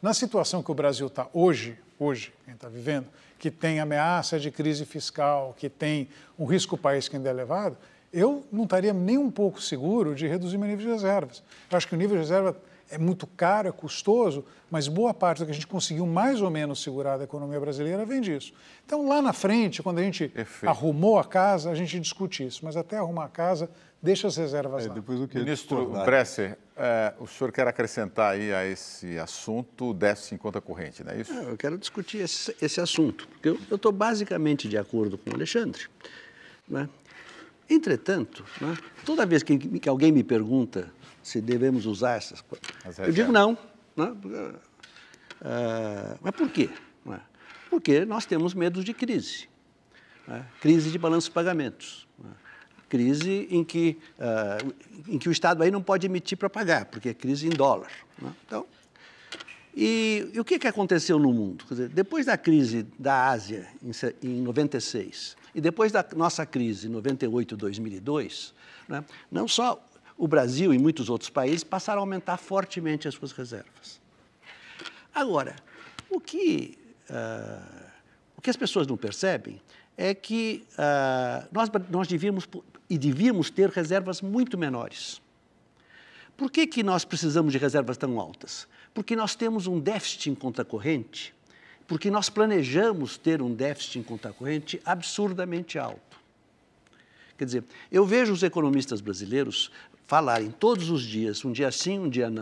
Na situação que o Brasil está hoje, hoje, quem está vivendo, que tem ameaça de crise fiscal, que tem um risco país que ainda é elevado, eu não estaria nem um pouco seguro de reduzir meu nível de reservas. Eu acho que o nível de reserva é muito caro, é custoso, mas boa parte do que a gente conseguiu mais ou menos segurar da economia brasileira vem disso. Então, lá na frente, quando a gente arrumou a casa, a gente discute isso, mas até arrumar a casa, deixa as reservas é, lá. Depois do que Ministro Bresser, é, o senhor quer acrescentar aí a esse assunto o déficit em conta corrente, não é isso? eu quero discutir esse, esse assunto, porque eu estou basicamente de acordo com o Alexandre. Né? Entretanto, né, toda vez que, que alguém me pergunta se devemos usar essas coisas. É Eu digo não. Né? Eh, mas por quê? Né? Porque nós temos medo de crise. Né? Crise de balanço de pagamentos. Né? Crise em que, eh, em que o Estado aí não pode emitir para pagar, porque é crise em dólar. Né? Então, e, e, o que, que aconteceu no mundo? Dizer, depois da crise da Ásia, em, em 96, e depois da nossa crise, 98 2002, né, não só o Brasil e muitos outros países passaram a aumentar fortemente as suas reservas. Agora, o que, uh, o que as pessoas não percebem é que uh, nós, nós devíamos e devíamos ter reservas muito menores. Por que, que nós precisamos de reservas tão altas? Porque nós temos um déficit em conta corrente, porque nós planejamos ter um déficit em conta corrente absurdamente alto. Quer dizer, eu vejo os economistas brasileiros falarem todos os dias, um dia sim, um dia não,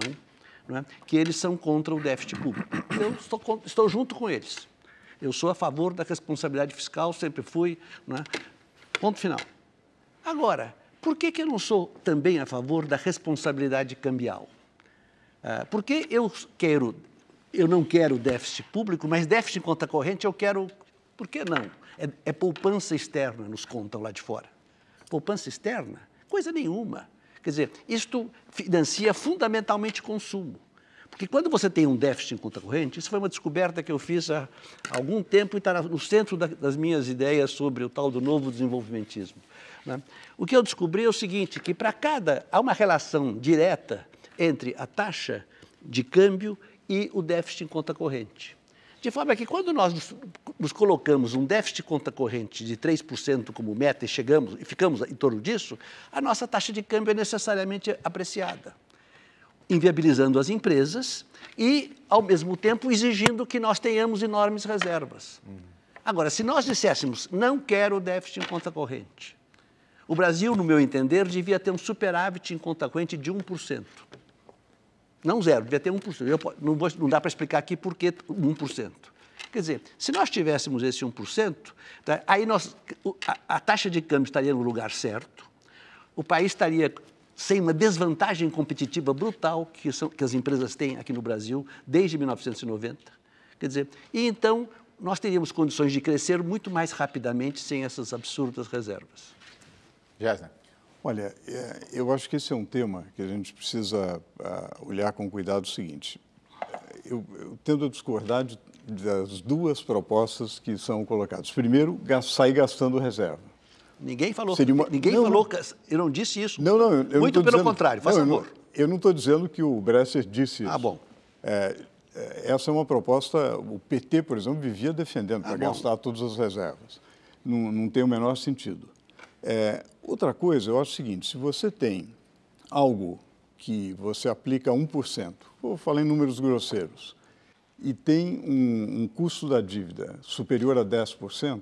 não é? que eles são contra o déficit público. Eu estou, estou junto com eles. Eu sou a favor da responsabilidade fiscal, sempre fui. É? Ponto final. Agora, por que, que eu não sou também a favor da responsabilidade cambial? É, por porque eu quero, eu não quero déficit público, mas déficit em conta corrente eu quero. Por que não? É, é poupança externa, nos contam lá de fora. Poupança externa? Coisa nenhuma. Quer dizer, isto financia fundamentalmente consumo. Porque quando você tem um déficit em conta corrente, isso foi uma descoberta que eu fiz há algum tempo e está no centro das minhas ideias sobre o tal do novo desenvolvimentismo. Né? O que eu descobri é o seguinte, que para cada... há uma relação direta entre a taxa de câmbio e o déficit em conta corrente de forma que quando nós nos, nos colocamos um déficit conta corrente de 3% como meta e chegamos e ficamos em torno disso, a nossa taxa de câmbio é necessariamente apreciada, inviabilizando as empresas e, ao mesmo tempo, exigindo que nós tenhamos enormes reservas. Hum. Agora, se nós disséssemos não quero déficit em conta corrente, o Brasil, no meu entender, devia ter um superávit em conta corrente de 1%. Não zero, devia ter 1%. Eu não, vou, não dá para explicar aqui por que 1%. Quer dizer, se nós tivéssemos esse 1%, tá, aí nós, a, a taxa de câmbio estaria no lugar certo, o país estaria sem uma desvantagem competitiva brutal que, são, que as empresas têm aqui no Brasil desde 1990. Quer dizer, e então nós teríamos condições de crescer muito mais rapidamente sem essas absurdas reservas. Jéssica. Olha, é, eu acho que esse é um tema que a gente precisa ah, olhar com cuidado o seguinte. Eu, eu tendo a discordar de, das duas propostas que são colocadas. Primeiro, sair gastando reserva. Ninguém falou. Uma... Ninguém não, falou. Eu não disse isso. Não, não. Eu Muito não pelo dizendo, contrário. Faça favor. Eu não estou dizendo que o Bresser disse isso. Ah, bom. É, é, essa é uma proposta. O PT, por exemplo, vivia defendendo ah, para gastar todas as reservas. Não, não tem o menor sentido. É, outra coisa, eu acho o seguinte: se você tem algo que você aplica 1%, vou falar em números grosseiros, e tem um, um custo da dívida superior a 10%,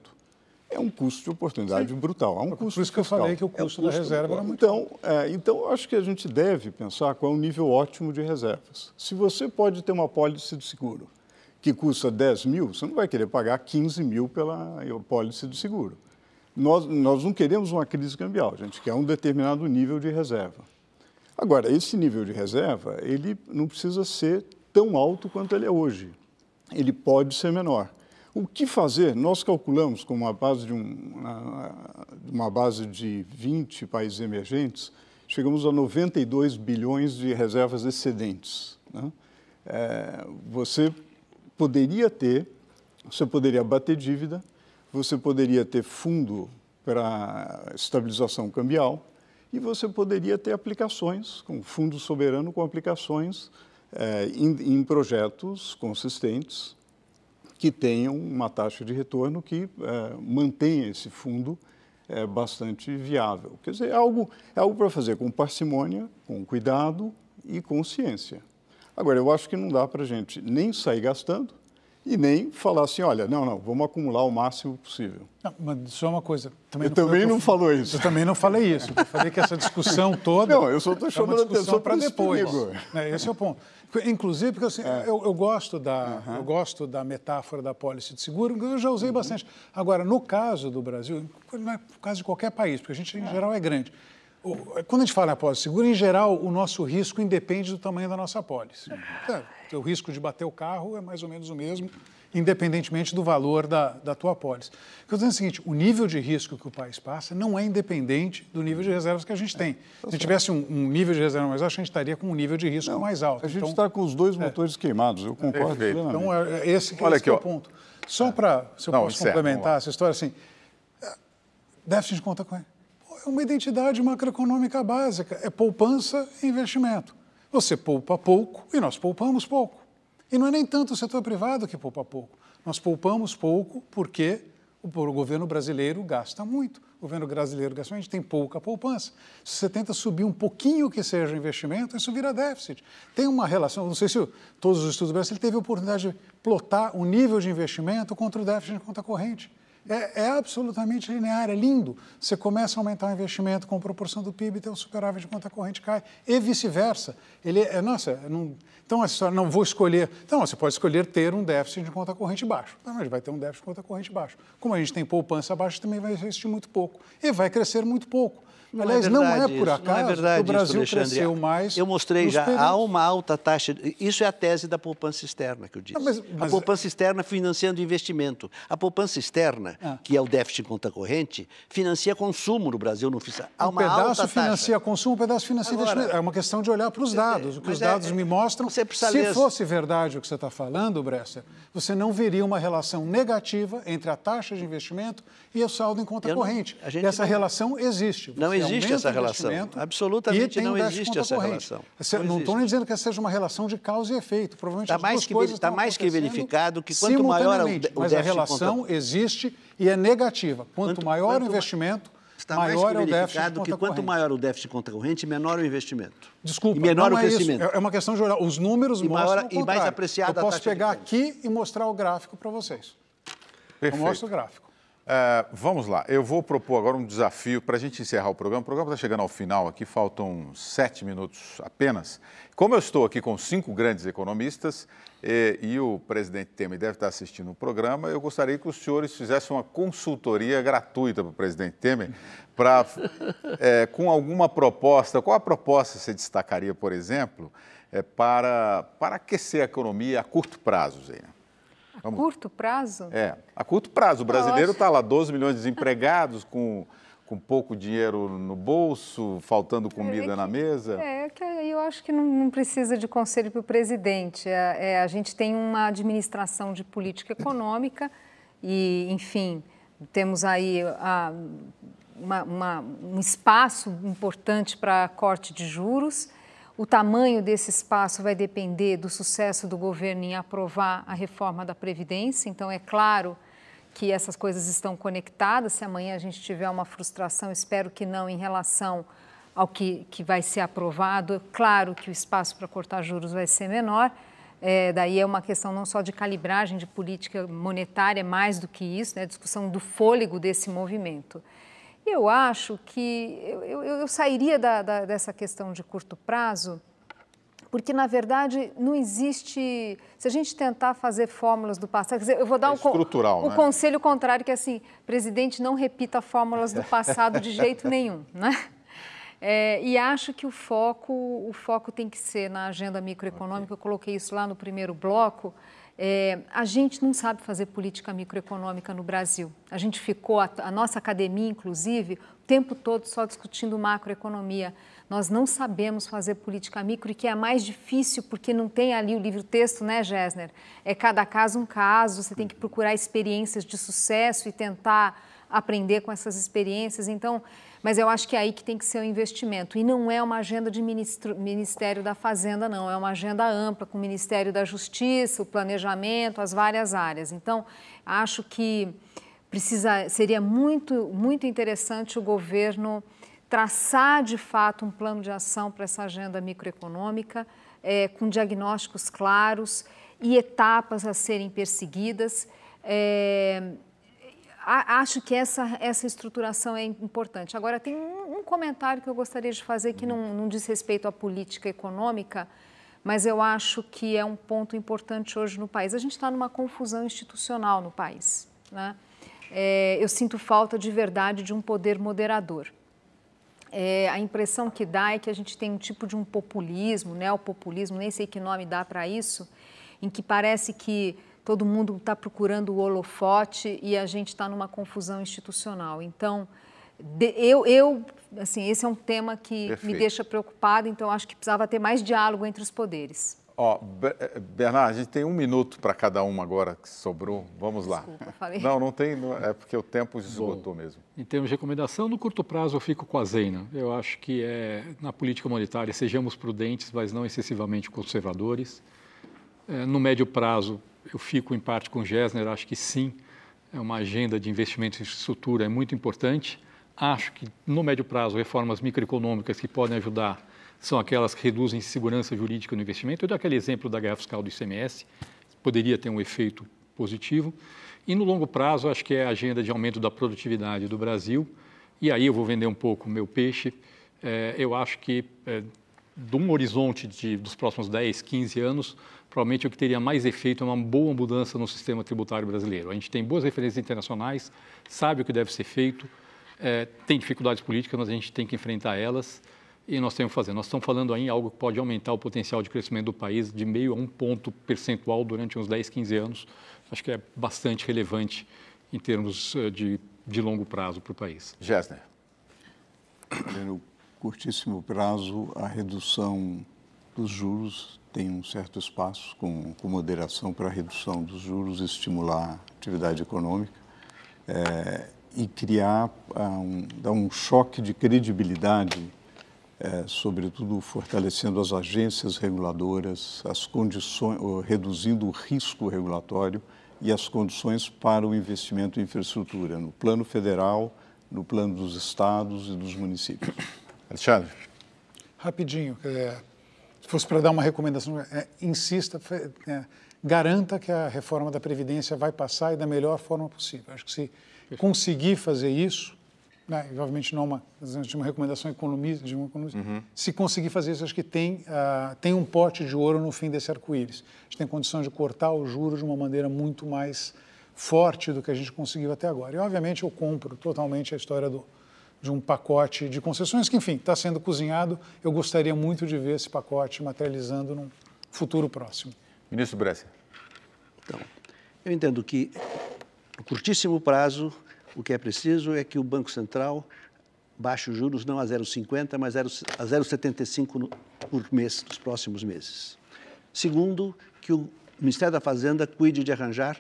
é um custo de oportunidade Sim. brutal. é um custo Por isso que eu falei que o custo, é custo da reserva era muito então, é, então, eu acho que a gente deve pensar qual é o nível ótimo de reservas. Se você pode ter uma pólice de seguro que custa 10 mil, você não vai querer pagar 15 mil pela pólice de seguro nós, nós não queremos uma crise cambial, a gente quer é um determinado nível de reserva. Agora, esse nível de reserva, ele não precisa ser tão alto quanto ele é hoje. Ele pode ser menor. O que fazer? Nós calculamos com uma base de, um, uma base de 20 países emergentes, chegamos a 92 bilhões de reservas excedentes. Né? É, você poderia ter, você poderia bater dívida, você poderia ter fundo para estabilização cambial e você poderia ter aplicações, com fundo soberano com aplicações é, em, em, projetos consistentes que tenham uma taxa de retorno que é, mantenha esse fundo é, bastante viável. Quer dizer, é algo, é algo para fazer com parcimônia, com cuidado e consciência. Agora, eu acho que não dá para a gente nem sair gastando, e nem falar assim, olha, não, não, vamos acumular o máximo possível. Não, mas só uma coisa. Também eu não também não falo isso. Eu também não falei isso. Eu falei que essa discussão toda. Não, eu só estou é chamando é atenção para depois. Né? esse é o ponto. Inclusive, porque assim, é. eu, eu, gosto da, uhum. eu gosto da metáfora da pólice de seguro, eu já usei uhum. bastante. Agora, no caso do Brasil, no é caso de qualquer país, porque a gente, em é. geral, é grande. Quando a gente fala em apólice segura, em geral, o nosso risco independe do tamanho da nossa apólice. É, o risco de bater o carro é mais ou menos o mesmo, independentemente do valor da, da tua apólice. O que eu estou dizendo é o seguinte, o nível de risco que o país passa não é independente do nível de reservas que a gente é, tem. Tá se tivesse um, um nível de reserva mais alto, a gente estaria com um nível de risco não, mais alto. A gente então, está com os dois motores é. queimados, eu concordo Então, é, esse, Olha esse aqui, é o ó. ponto. Só para, se eu não, posso certo, complementar essa história, assim, déficit de conta ele é uma identidade macroeconômica básica, é poupança e investimento. Você poupa pouco e nós poupamos pouco. E não é nem tanto o setor privado que poupa pouco. Nós poupamos pouco porque o governo brasileiro gasta muito. O governo brasileiro gasta muito, tem pouca poupança. Se você tenta subir um pouquinho que seja o investimento, isso vira déficit. Tem uma relação, não sei se todos os estudos brasileiros, ele teve a oportunidade de plotar o nível de investimento contra o déficit de conta corrente é, é, absolutamente linear, é lindo. Você começa a aumentar o investimento com proporção do PIB, um superávit de conta corrente cai, e vice-versa. Ele é, nossa, é não, então essa história, não vou escolher. Então, você pode escolher ter um déficit de conta corrente baixo. Não, mas vai ter um déficit de conta corrente baixo. Como a gente tem poupança baixa, também vai investir muito pouco. E vai crescer muito pouco. Não Aliás, é não é, é por isso. É acaso é verdade o Brasil isso, cresceu mais. Eu mostrei já, períodos. há uma alta taxa. Isso é a tese da poupança externa que eu disse. Não, mas, mas... A poupança externa financiando investimento. A poupança externa, ah. que é o déficit em conta corrente, financia consumo no Brasil. Não fixa. Há um uma pedaço financia taxa. consumo, um pedaço financia Agora, investimento. É uma questão de olhar para os dados. O que os é- dados é, me mostram. se ler... fosse verdade o que você está falando, Bresser, você não veria uma relação negativa entre a taxa de investimento e o saldo em conta eu corrente. Não, Essa não... relação existe. Você não existe essa relação. Absolutamente não existe essa relação. É não, estou nem dizendo que seja uma relação de causa e efeito. Provavelmente tá tá está mais, que, mais que verificado que quanto maior o, déficit Mas a relação conta... existe e é negativa. Quanto, quanto maior quanto o investimento, Está maior mais que é verificado é que quanto maior o déficit conta corrente, menor o investimento. Desculpa, e menor o é crescimento. É, é, uma questão geral. Os números e mostram maior, o contrário. E mais apreciada Eu posso pegar aqui e mostrar o gráfico para vocês. Perfeito. Eu mostro o gráfico. Uh, vamos lá, eu vou propor agora um desafio para a gente encerrar o programa. O programa está chegando ao final aqui, faltam sete minutos apenas. Como eu estou aqui com cinco grandes economistas e, o presidente Temer deve estar assistindo o programa, eu gostaria que os senhores fizessem uma consultoria gratuita para o presidente Temer, pra, [LAUGHS] eh, com alguma proposta. Qual a proposta você destacaria, por exemplo, eh, para, para aquecer a economia a curto prazo, Zena? A curto prazo? É, a curto prazo. O tá brasileiro está lá, 12 milhões de desempregados, com, com pouco dinheiro no bolso, faltando comida é que, na mesa. É, que eu acho que não, não precisa de conselho para o presidente. É, é, a gente tem uma administração de política econômica e, enfim, temos aí a, uma, uma, um espaço importante para corte de juros o tamanho desse espaço vai depender do sucesso do governo em aprovar a reforma da Previdência, então é claro que essas coisas estão conectadas. Se amanhã a gente tiver uma frustração, espero que não, em relação ao que, que vai ser aprovado, é claro que o espaço para cortar juros vai ser menor. É, daí é uma questão não só de calibragem de política monetária, mais do que isso, né, discussão do fôlego desse movimento. Eu acho que eu, eu, eu sairia da, da, dessa questão de curto prazo, porque na verdade não existe. Se a gente tentar fazer fórmulas do passado, quer dizer, eu vou dar é um, um né? conselho contrário que é assim, presidente, não repita fórmulas do passado de jeito nenhum, [LAUGHS] né? É, e acho que o foco, o foco tem que ser na agenda microeconômica. Okay. Eu coloquei isso lá no primeiro bloco. É, a gente não sabe fazer política microeconômica no Brasil. A gente ficou, a, a nossa academia, inclusive, o tempo todo só discutindo macroeconomia. Nós não sabemos fazer política micro e que é mais difícil porque não tem ali o livro texto, né, Gessner? É cada caso um caso, você tem que procurar experiências de sucesso e tentar aprender com essas experiências. Então, mas eu acho que é aí que tem que ser o investimento. E não é uma agenda de ministro, Ministério da Fazenda, não. É uma agenda ampla com o Ministério da Justiça, o planejamento, as várias áreas. Então, acho que precisa, seria muito, muito interessante o governo traçar de fato um plano de ação para essa agenda microeconômica, é, com diagnósticos claros e etapas a serem perseguidas. É, acho que essa, essa estruturação é importante. Agora, tem um, um comentário que eu gostaria de fazer que não, não diz respeito à política econômica, mas eu acho que é um ponto importante hoje no país. A gente está numa confusão institucional no país. Né? É, eu sinto falta de verdade de um poder moderador. É, a impressão que dá é que a gente tem um tipo de um populismo, populismo nem sei que nome dá para isso, em que parece que todo mundo está procurando o holofote e a gente está numa confusão institucional. Então, de, eu, eu, assim, esse é um tema que Perfeito. me deixa preocupado. então acho que precisava ter mais diálogo entre os poderes. Ó, oh, eh, Bernardo, a gente tem um minuto para cada um agora que sobrou. Vamos Desculpa, lá. Falei. Não, não tem, não, é porque o tempo esgotou mesmo. Em termos de recomendação, no curto prazo eu fico com a Zena. Eu acho que é na política monetária sejamos prudentes, mas não excessivamente conservadores. É, no médio prazo, eu fico em parte com o Gessner, acho que sim, é uma agenda de investimento em infraestrutura é muito importante. Acho que no médio prazo reformas microeconômicas que podem ajudar são aquelas que reduzem segurança jurídica no investimento. Eu dou aquele exemplo da guerra fiscal do ICMS, poderia ter um efeito positivo. E no longo prazo, acho que é a agenda de aumento da produtividade do Brasil. E aí eu vou vender um pouco o meu peixe. É, eu acho que, é, de um horizonte de, dos próximos 10, 15 anos, provavelmente o que teria mais efeito é uma boa mudança no sistema tributário brasileiro. A gente tem boas referências internacionais, sabe o que deve ser feito, é, tem dificuldades políticas, mas a gente tem que enfrentar elas e nós temos que fazer. Nós estamos falando aí em algo que pode aumentar o potencial de crescimento do país de meio a um ponto percentual durante uns 10, 15 anos. Acho que é bastante relevante em termos eh, de, de longo prazo para o país. Gessner. No curtíssimo prazo, a redução dos juros tem um certo espaço, com, com moderação, para redução dos juros, estimular a atividade econômica é, e criar, ah, um, dar um choque de credibilidade, é, sobretudo fortalecendo as agências reguladoras, as condições, reduzindo o risco regulatório e as condições para o investimento em infraestrutura, no plano federal, no plano dos estados e dos municípios. Alexandre. Rapidinho, é, fosse para dar uma recomendação, é, insista, é, garanta que a reforma da Previdência vai passar e da melhor forma possível. Acho que se conseguir fazer isso, né, obviamente não uma, de uma recomendação economista, de uma economista uhum. se conseguir fazer isso, acho que tem, uh, tem um pote de ouro no fim desse arco-íris. A gente tem condição de cortar o juro de uma maneira muito mais forte do que a gente conseguiu até agora. E, obviamente, eu compro totalmente a história do, de um pacote de concessões que, enfim, está sendo cozinhado. Eu gostaria muito de ver esse pacote materializando num futuro próximo. Ministro Bressa. Então, eu entendo que, no curtíssimo prazo, o que é preciso é que o Banco Central baixe os juros não a 0,50, mas a 0,75 por mês nos próximos meses. Segundo, que o Ministério da Fazenda cuide de arranjar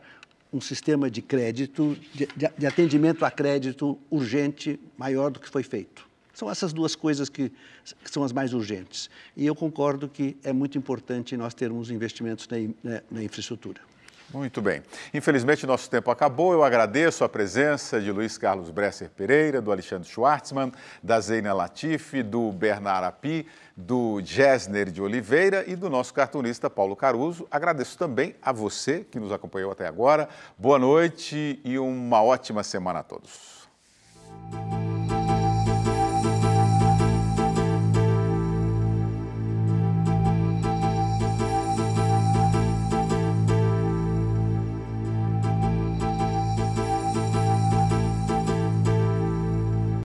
um sistema de crédito, de, de, atendimento a crédito urgente maior do que foi feito. São essas duas coisas que, que são as mais urgentes. E eu concordo que é muito importante nós termos investimentos na, na, na infraestrutura. Muito bem. Infelizmente, nosso tempo acabou. Eu agradeço a presença de Luiz Carlos Bresser Pereira, do Alexandre Schwartzman, da Zeina Latifi, do Bernard Api, do Jesner de Oliveira e do nosso cartunista Paulo Caruso. Agradeço também a você que nos acompanhou até agora. Boa noite e uma ótima semana a todos.